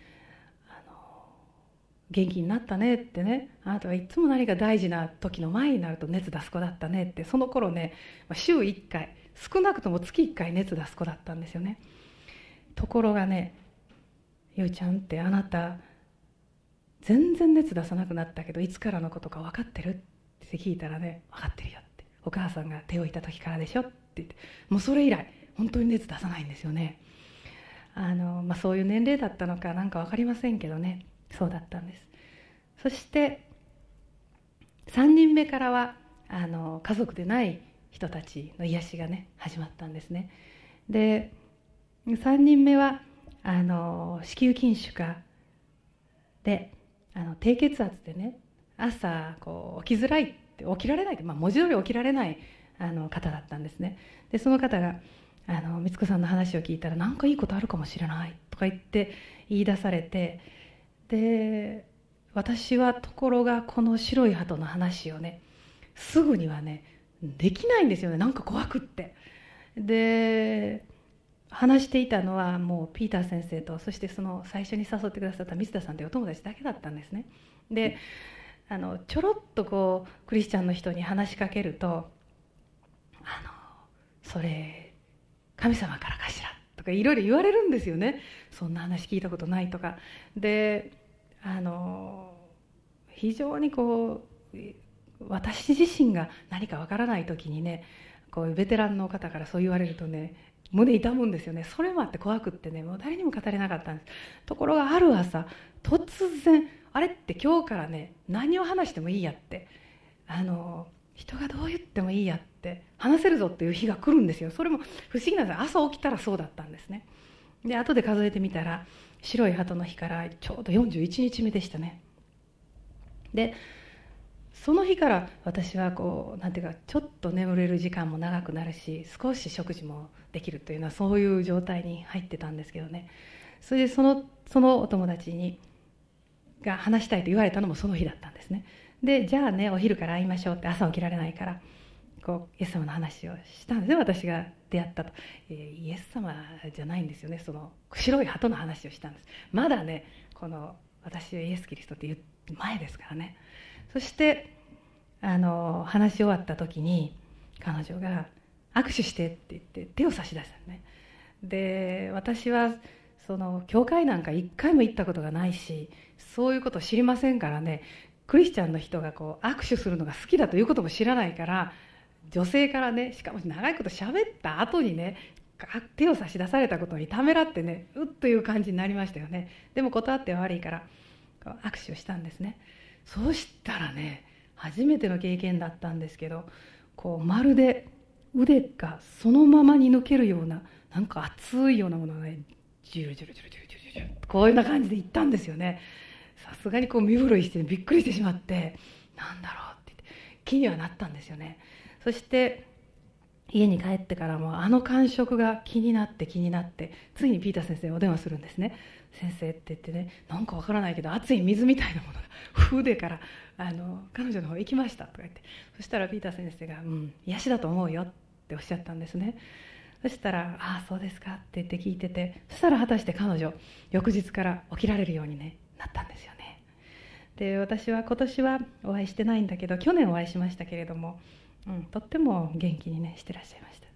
元気になったねってねあなたはいつも何か大事な時の前になると熱出す子だったねってその頃ね週1回少なくとも月1回熱出す子だったんですよねところがねゆうちゃんってあなた全然熱出さなくなったけどいつからのことか分かってるって聞いたらね分かってるよってお母さんが手を置いた時からでしょって言ってもうそれ以来本当に熱出さないんですよねあの、まあ、そういう年齢だったのか何か分かりませんけどねそうだったんですそして3人目からはあの家族でない人たちの癒しがね始まったんですねで3人目はあの子宮筋腫科であの低血圧でね朝こう起きづらいって起きられないって、まあ、文字通り起きられないあの方だったんですねでその方があの光子さんの話を聞いたら何かいいことあるかもしれないとか言って言い出されてで私はところがこの白い鳩の話をねすぐにはねできないんですよねなんか怖くってで話していたのはもうピーター先生とそしてその最初に誘ってくださった水田さんというお友達だけだったんですねであのちょろっとこうクリスチャンの人に話しかけると「あのそれ神様からかしらとかいろいろ言われるんですよねそんな話聞いたことないとかであの非常にこう私自身が何かわからない時にねこういうベテランの方からそう言われるとね胸痛むんですよねそれもあって怖くってねもう誰にも語れなかったんですところがある朝突然あれって今日からね何を話してもいいやってあの人がどう言ってもいいやってって話せるぞっていう日が来るんですよそれも不思議なんです朝起きたらそうだったんですねで後で数えてみたら白い鳩の日からちょうど41日目でしたねでその日から私はこうなんていうかちょっと眠れる時間も長くなるし少し食事もできるというのはそういう状態に入ってたんですけどねそれでそのそのお友達にが話したいと言われたのもその日だったんですねでじゃあねお昼から会いましょうって朝起きられないからこうイエス様の話をしたんですね私が出会ったと、えー、イエス様じゃないんですよねその白い鳩の話をしたんですまだねこの私はイエス・キリストって言う前ですからねそしてあの話し終わった時に彼女が「握手して」って言って手を差し出したのねで私はその教会なんか一回も行ったことがないしそういうこと知りませんからねクリスチャンの人がこう握手するのが好きだということも知らないから女性からねしかも長いこと喋った後にね手を差し出されたことにためらってねうっという感じになりましたよねでも断って悪いから握手をしたんですねそうしたらね初めての経験だったんですけどこうまるで腕がそのままに抜けるようななんか熱いようなものがねジュルジュルジュルジュルジュルジュルこういうような感じで行ったんですよねさすがにこう身震いしてびっくりしてしまってなんだろうって言って気にはなったんですよねそして家に帰ってからもあの感触が気になって気になってついにピーター先生にお電話するんですね「先生」って言ってねなんかわからないけど熱い水みたいなものが腕からあの彼女の方行きましたとか言ってそしたらピーター先生が「うん癒しだと思うよ」っておっしゃったんですねそしたら「ああそうですか」って言って聞いててそしたら果たして彼女翌日から起きられるように、ね、なったんですよねで私は今年はお会いしてないんだけど去年お会いしましたけれどもうん、とっても元気にねしてらっしゃいました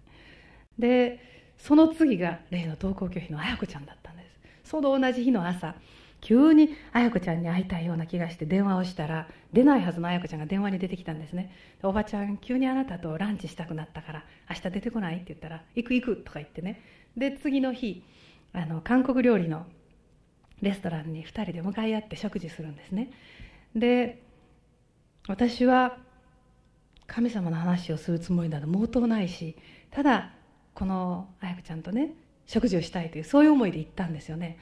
でその次が例の登校拒否の綾子ちゃんだったんですその同じ日の朝急に綾子ちゃんに会いたいような気がして電話をしたら出ないはずの綾子ちゃんが電話に出てきたんですねおばちゃん急にあなたとランチしたくなったから明日出てこないって言ったら行く行くとか言ってねで次の日あの韓国料理のレストランに2人で向かい合って食事するんですねで私は神様の話をするつもりなど毛頭ないしただこの彩子ちゃんとね食事をしたいというそういう思いで行ったんですよね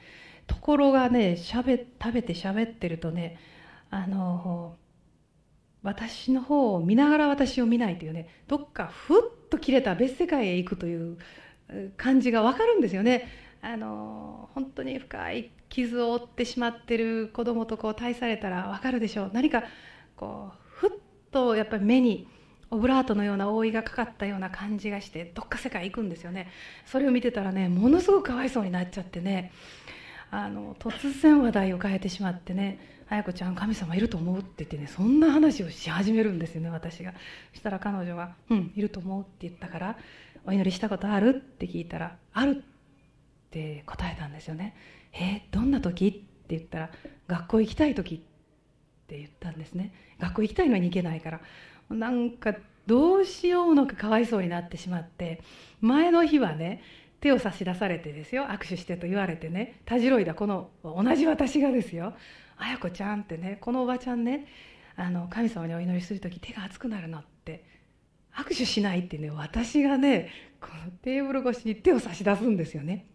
ところがねしゃべ食べて喋ってるとねあの私の方を見ながら私を見ないというねどっかふっと切れた別世界へ行くという感じが分かるんですよね。あの本当に深い傷を負ってしまってる子供とこう対されたら分かるでしょう何かこうふっとやっぱり目にオブラートのような覆いがかかったような感じがしてどっか世界行くんですよねそれを見てたらねものすごくかわいそうになっちゃってねあの突然話題を変えてしまってね「綾子ちゃん神様いると思う?」って言ってねそんな話をし始めるんですよね私がそしたら彼女が「うんいると思う」って言ったから「お祈りしたことある?」って聞いたら「ある」って答えたんですよね「えー、どんな時?」って言ったら「学校行きたい時」って言ったんですね学校行きたいのに行けないからなんかどうしようのかかわいそうになってしまって前の日はね手を差し出されてですよ握手してと言われてねたじろいだこの同じ私がですよ「あやこちゃん」ってねこのおばちゃんねあの神様にお祈りする時手が熱くなるのって握手しないってね私がねこのテーブル越しに手を差し出すんですよね。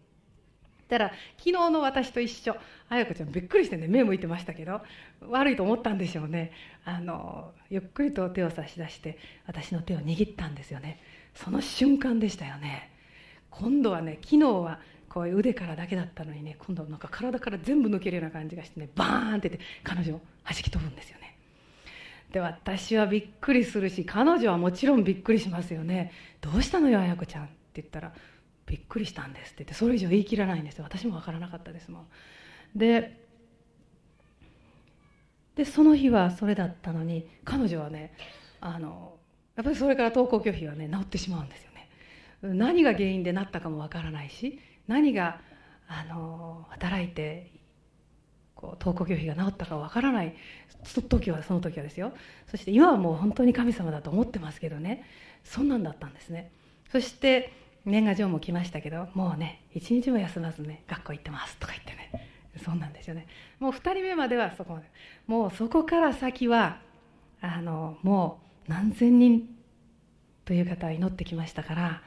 たら昨日の私と一緒彩子ちゃんびっくりしてね目向いてましたけど悪いと思ったんでしょうねあのゆっくりと手を差し出して私の手を握ったんですよねその瞬間でしたよね今度はね昨日はこういう腕からだけだったのにね今度なんか体から全部抜けるような感じがしてねバーンってって彼女を弾き飛ぶんですよねで私はびっくりするし彼女はもちろんびっくりしますよね「どうしたのよ綾子ちゃん」って言ったら「びっくりしたんです」って言ってそれ以上言い切らないんです私も分からなかったですもんででその日はそれだったのに彼女はねあのやっぱりそれから登校拒否はね治ってしまうんですよね何が原因でなったかもわからないし何があの働いてこう登校拒否が治ったかわからない時はその時はですよそして今はもう本当に神様だと思ってますけどねそんなんだったんですねそして年賀状も来ましたけどもうね一日も休まずね学校行ってますとか言ってねそうなんですよねもう2人目まではそこまで。もうそこから先はあのもう何千人という方は祈ってきましたから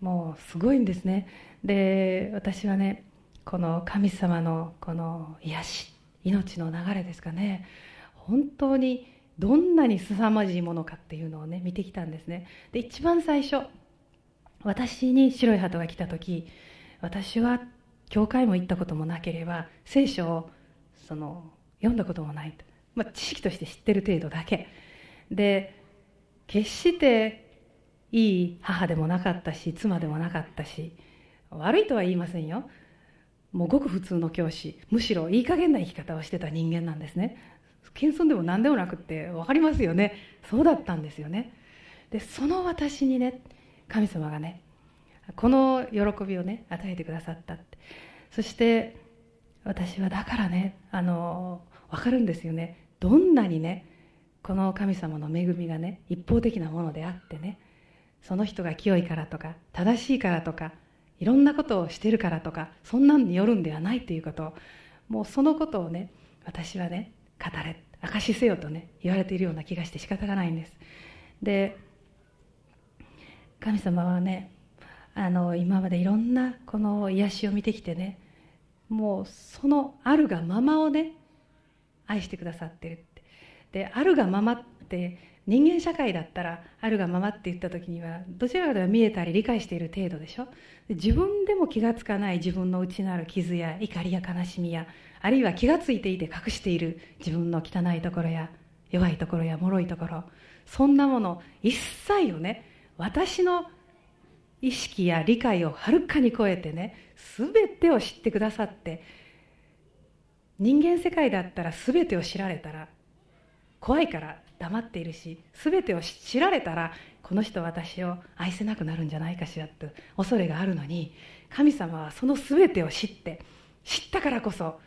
もうすごいんですねで私はねこの神様のこの癒し命の流れですかね本当にどんなに凄まじいものかっていうのをね見てきたんですねで一番最初私に白い鳩が来た時私は教会も行ったこともなければ聖書をその読んだこともないと、まあ、知識として知ってる程度だけで決していい母でもなかったし妻でもなかったし悪いとは言いませんよもうごく普通の教師むしろいい加減な生き方をしてた人間なんですね謙遜でも何でもなくって分かりますよねそうだったんですよねでその私にね神様がねこの喜びをね与えてくださったそして私はだからねあの分かるんですよねどんなにねこの神様の恵みがね一方的なものであってねその人が清いからとか正しいからとかいろんなことをしてるからとかそんなんによるんではないということもうそのことをね私はね語れ証しせよとね言われているような気がして仕方がないんですで神様はねあの今までいろんなこの癒しを見てきてねもうそのあるがままをね愛してくださってるってであるがままって人間社会だったらあるがままって言った時にはどちらかでは見えたり理解している程度でしょ自分でも気が付かない自分の内なる傷や怒りや悲しみやあるいは気が付いていて隠している自分の汚いところや弱いところや脆いところそんなもの一切をね私の意識や理解をはるかに超えてね全てを知ってくださって人間世界だったら全てを知られたら怖いから黙っているし全てを知られたらこの人私を愛せなくなるんじゃないかしらって恐れがあるのに神様はその全てを知って知ったからこそ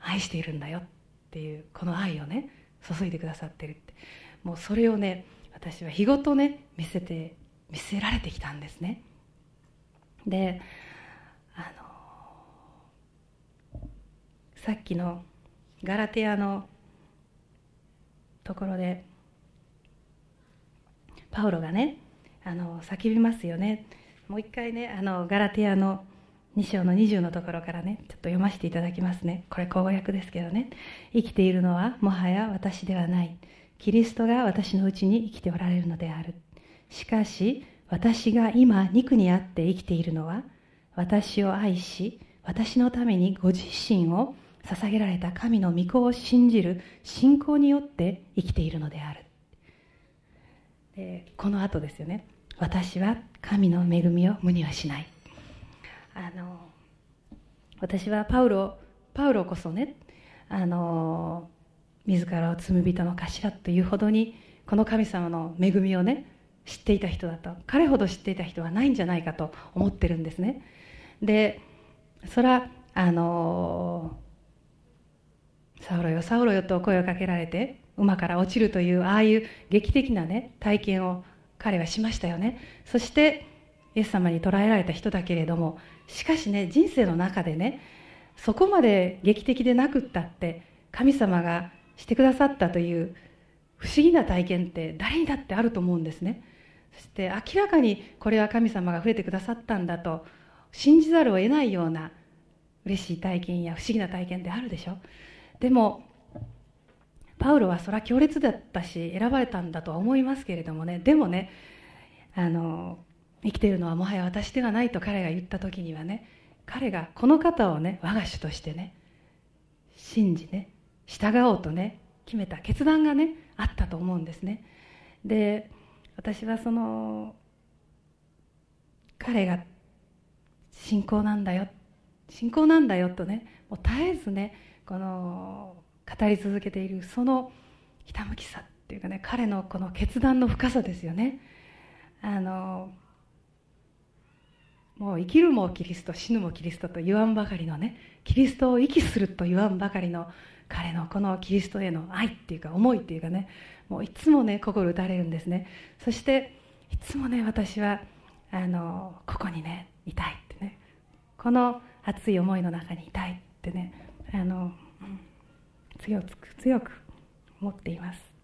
愛しているんだよっていうこの愛をね注いでくださってるってもうそれをね私は日ごとね見せて見せられてきたんですね。であのさっきのガラテヤのところでパウロがねあの叫びますよねもう一回ねあのガラテヤの2章の20のところからねちょっと読ませていただきますねこれ口語訳ですけどね生きているのはもはや私ではないキリストが私のうちに生きておられるのであるしかし私が今肉にあって生きているのは私を愛し私のためにご自身を捧げられた神の御子を信じる信仰によって生きているのであるでこの後ですよね私は神の恵みを無にはしないあの私はパウロパウロこそねあの自らを罪人の頭というほどにこの神様の恵みをね知っていた人だと彼ほど知っていた人はないんじゃないかと思ってるんですねでそらあのー、サウロよサウロよ」と声をかけられて馬から落ちるというああいう劇的なね体験を彼はしましたよねそしてイエス様に捕らえられた人だけれどもしかしね人生の中でねそこまで劇的でなくったって神様がしてくださったという不思議な体験って誰にだってあると思うんですね。そして明らかにこれは神様が触れてくださったんだと信じざるを得ないような嬉しい体験や不思議な体験であるでしょでもパウロはそれは強烈だったし選ばれたんだとは思いますけれどもねでもねあの生きているのはもはや私ではないと彼が言った時にはね彼がこの方をね我が主としてね信じね従おうとね決めた決断がねあったと思うんですねで私はその彼が信仰なんだよ信仰なんだよとねもう絶えずねこの語り続けているそのひたむきさっていうかね彼のこの決断の深さですよねあのもう生きるもキリスト死ぬもキリストと言わんばかりのねキリストを息すると言わんばかりの彼のこのキリストへの愛っていうか思いっていうかねもういつもね心打たれるんですねそしていつもね私はあのここにねいたいってねこの熱い思いの中にいたいってねあの強く強く思っています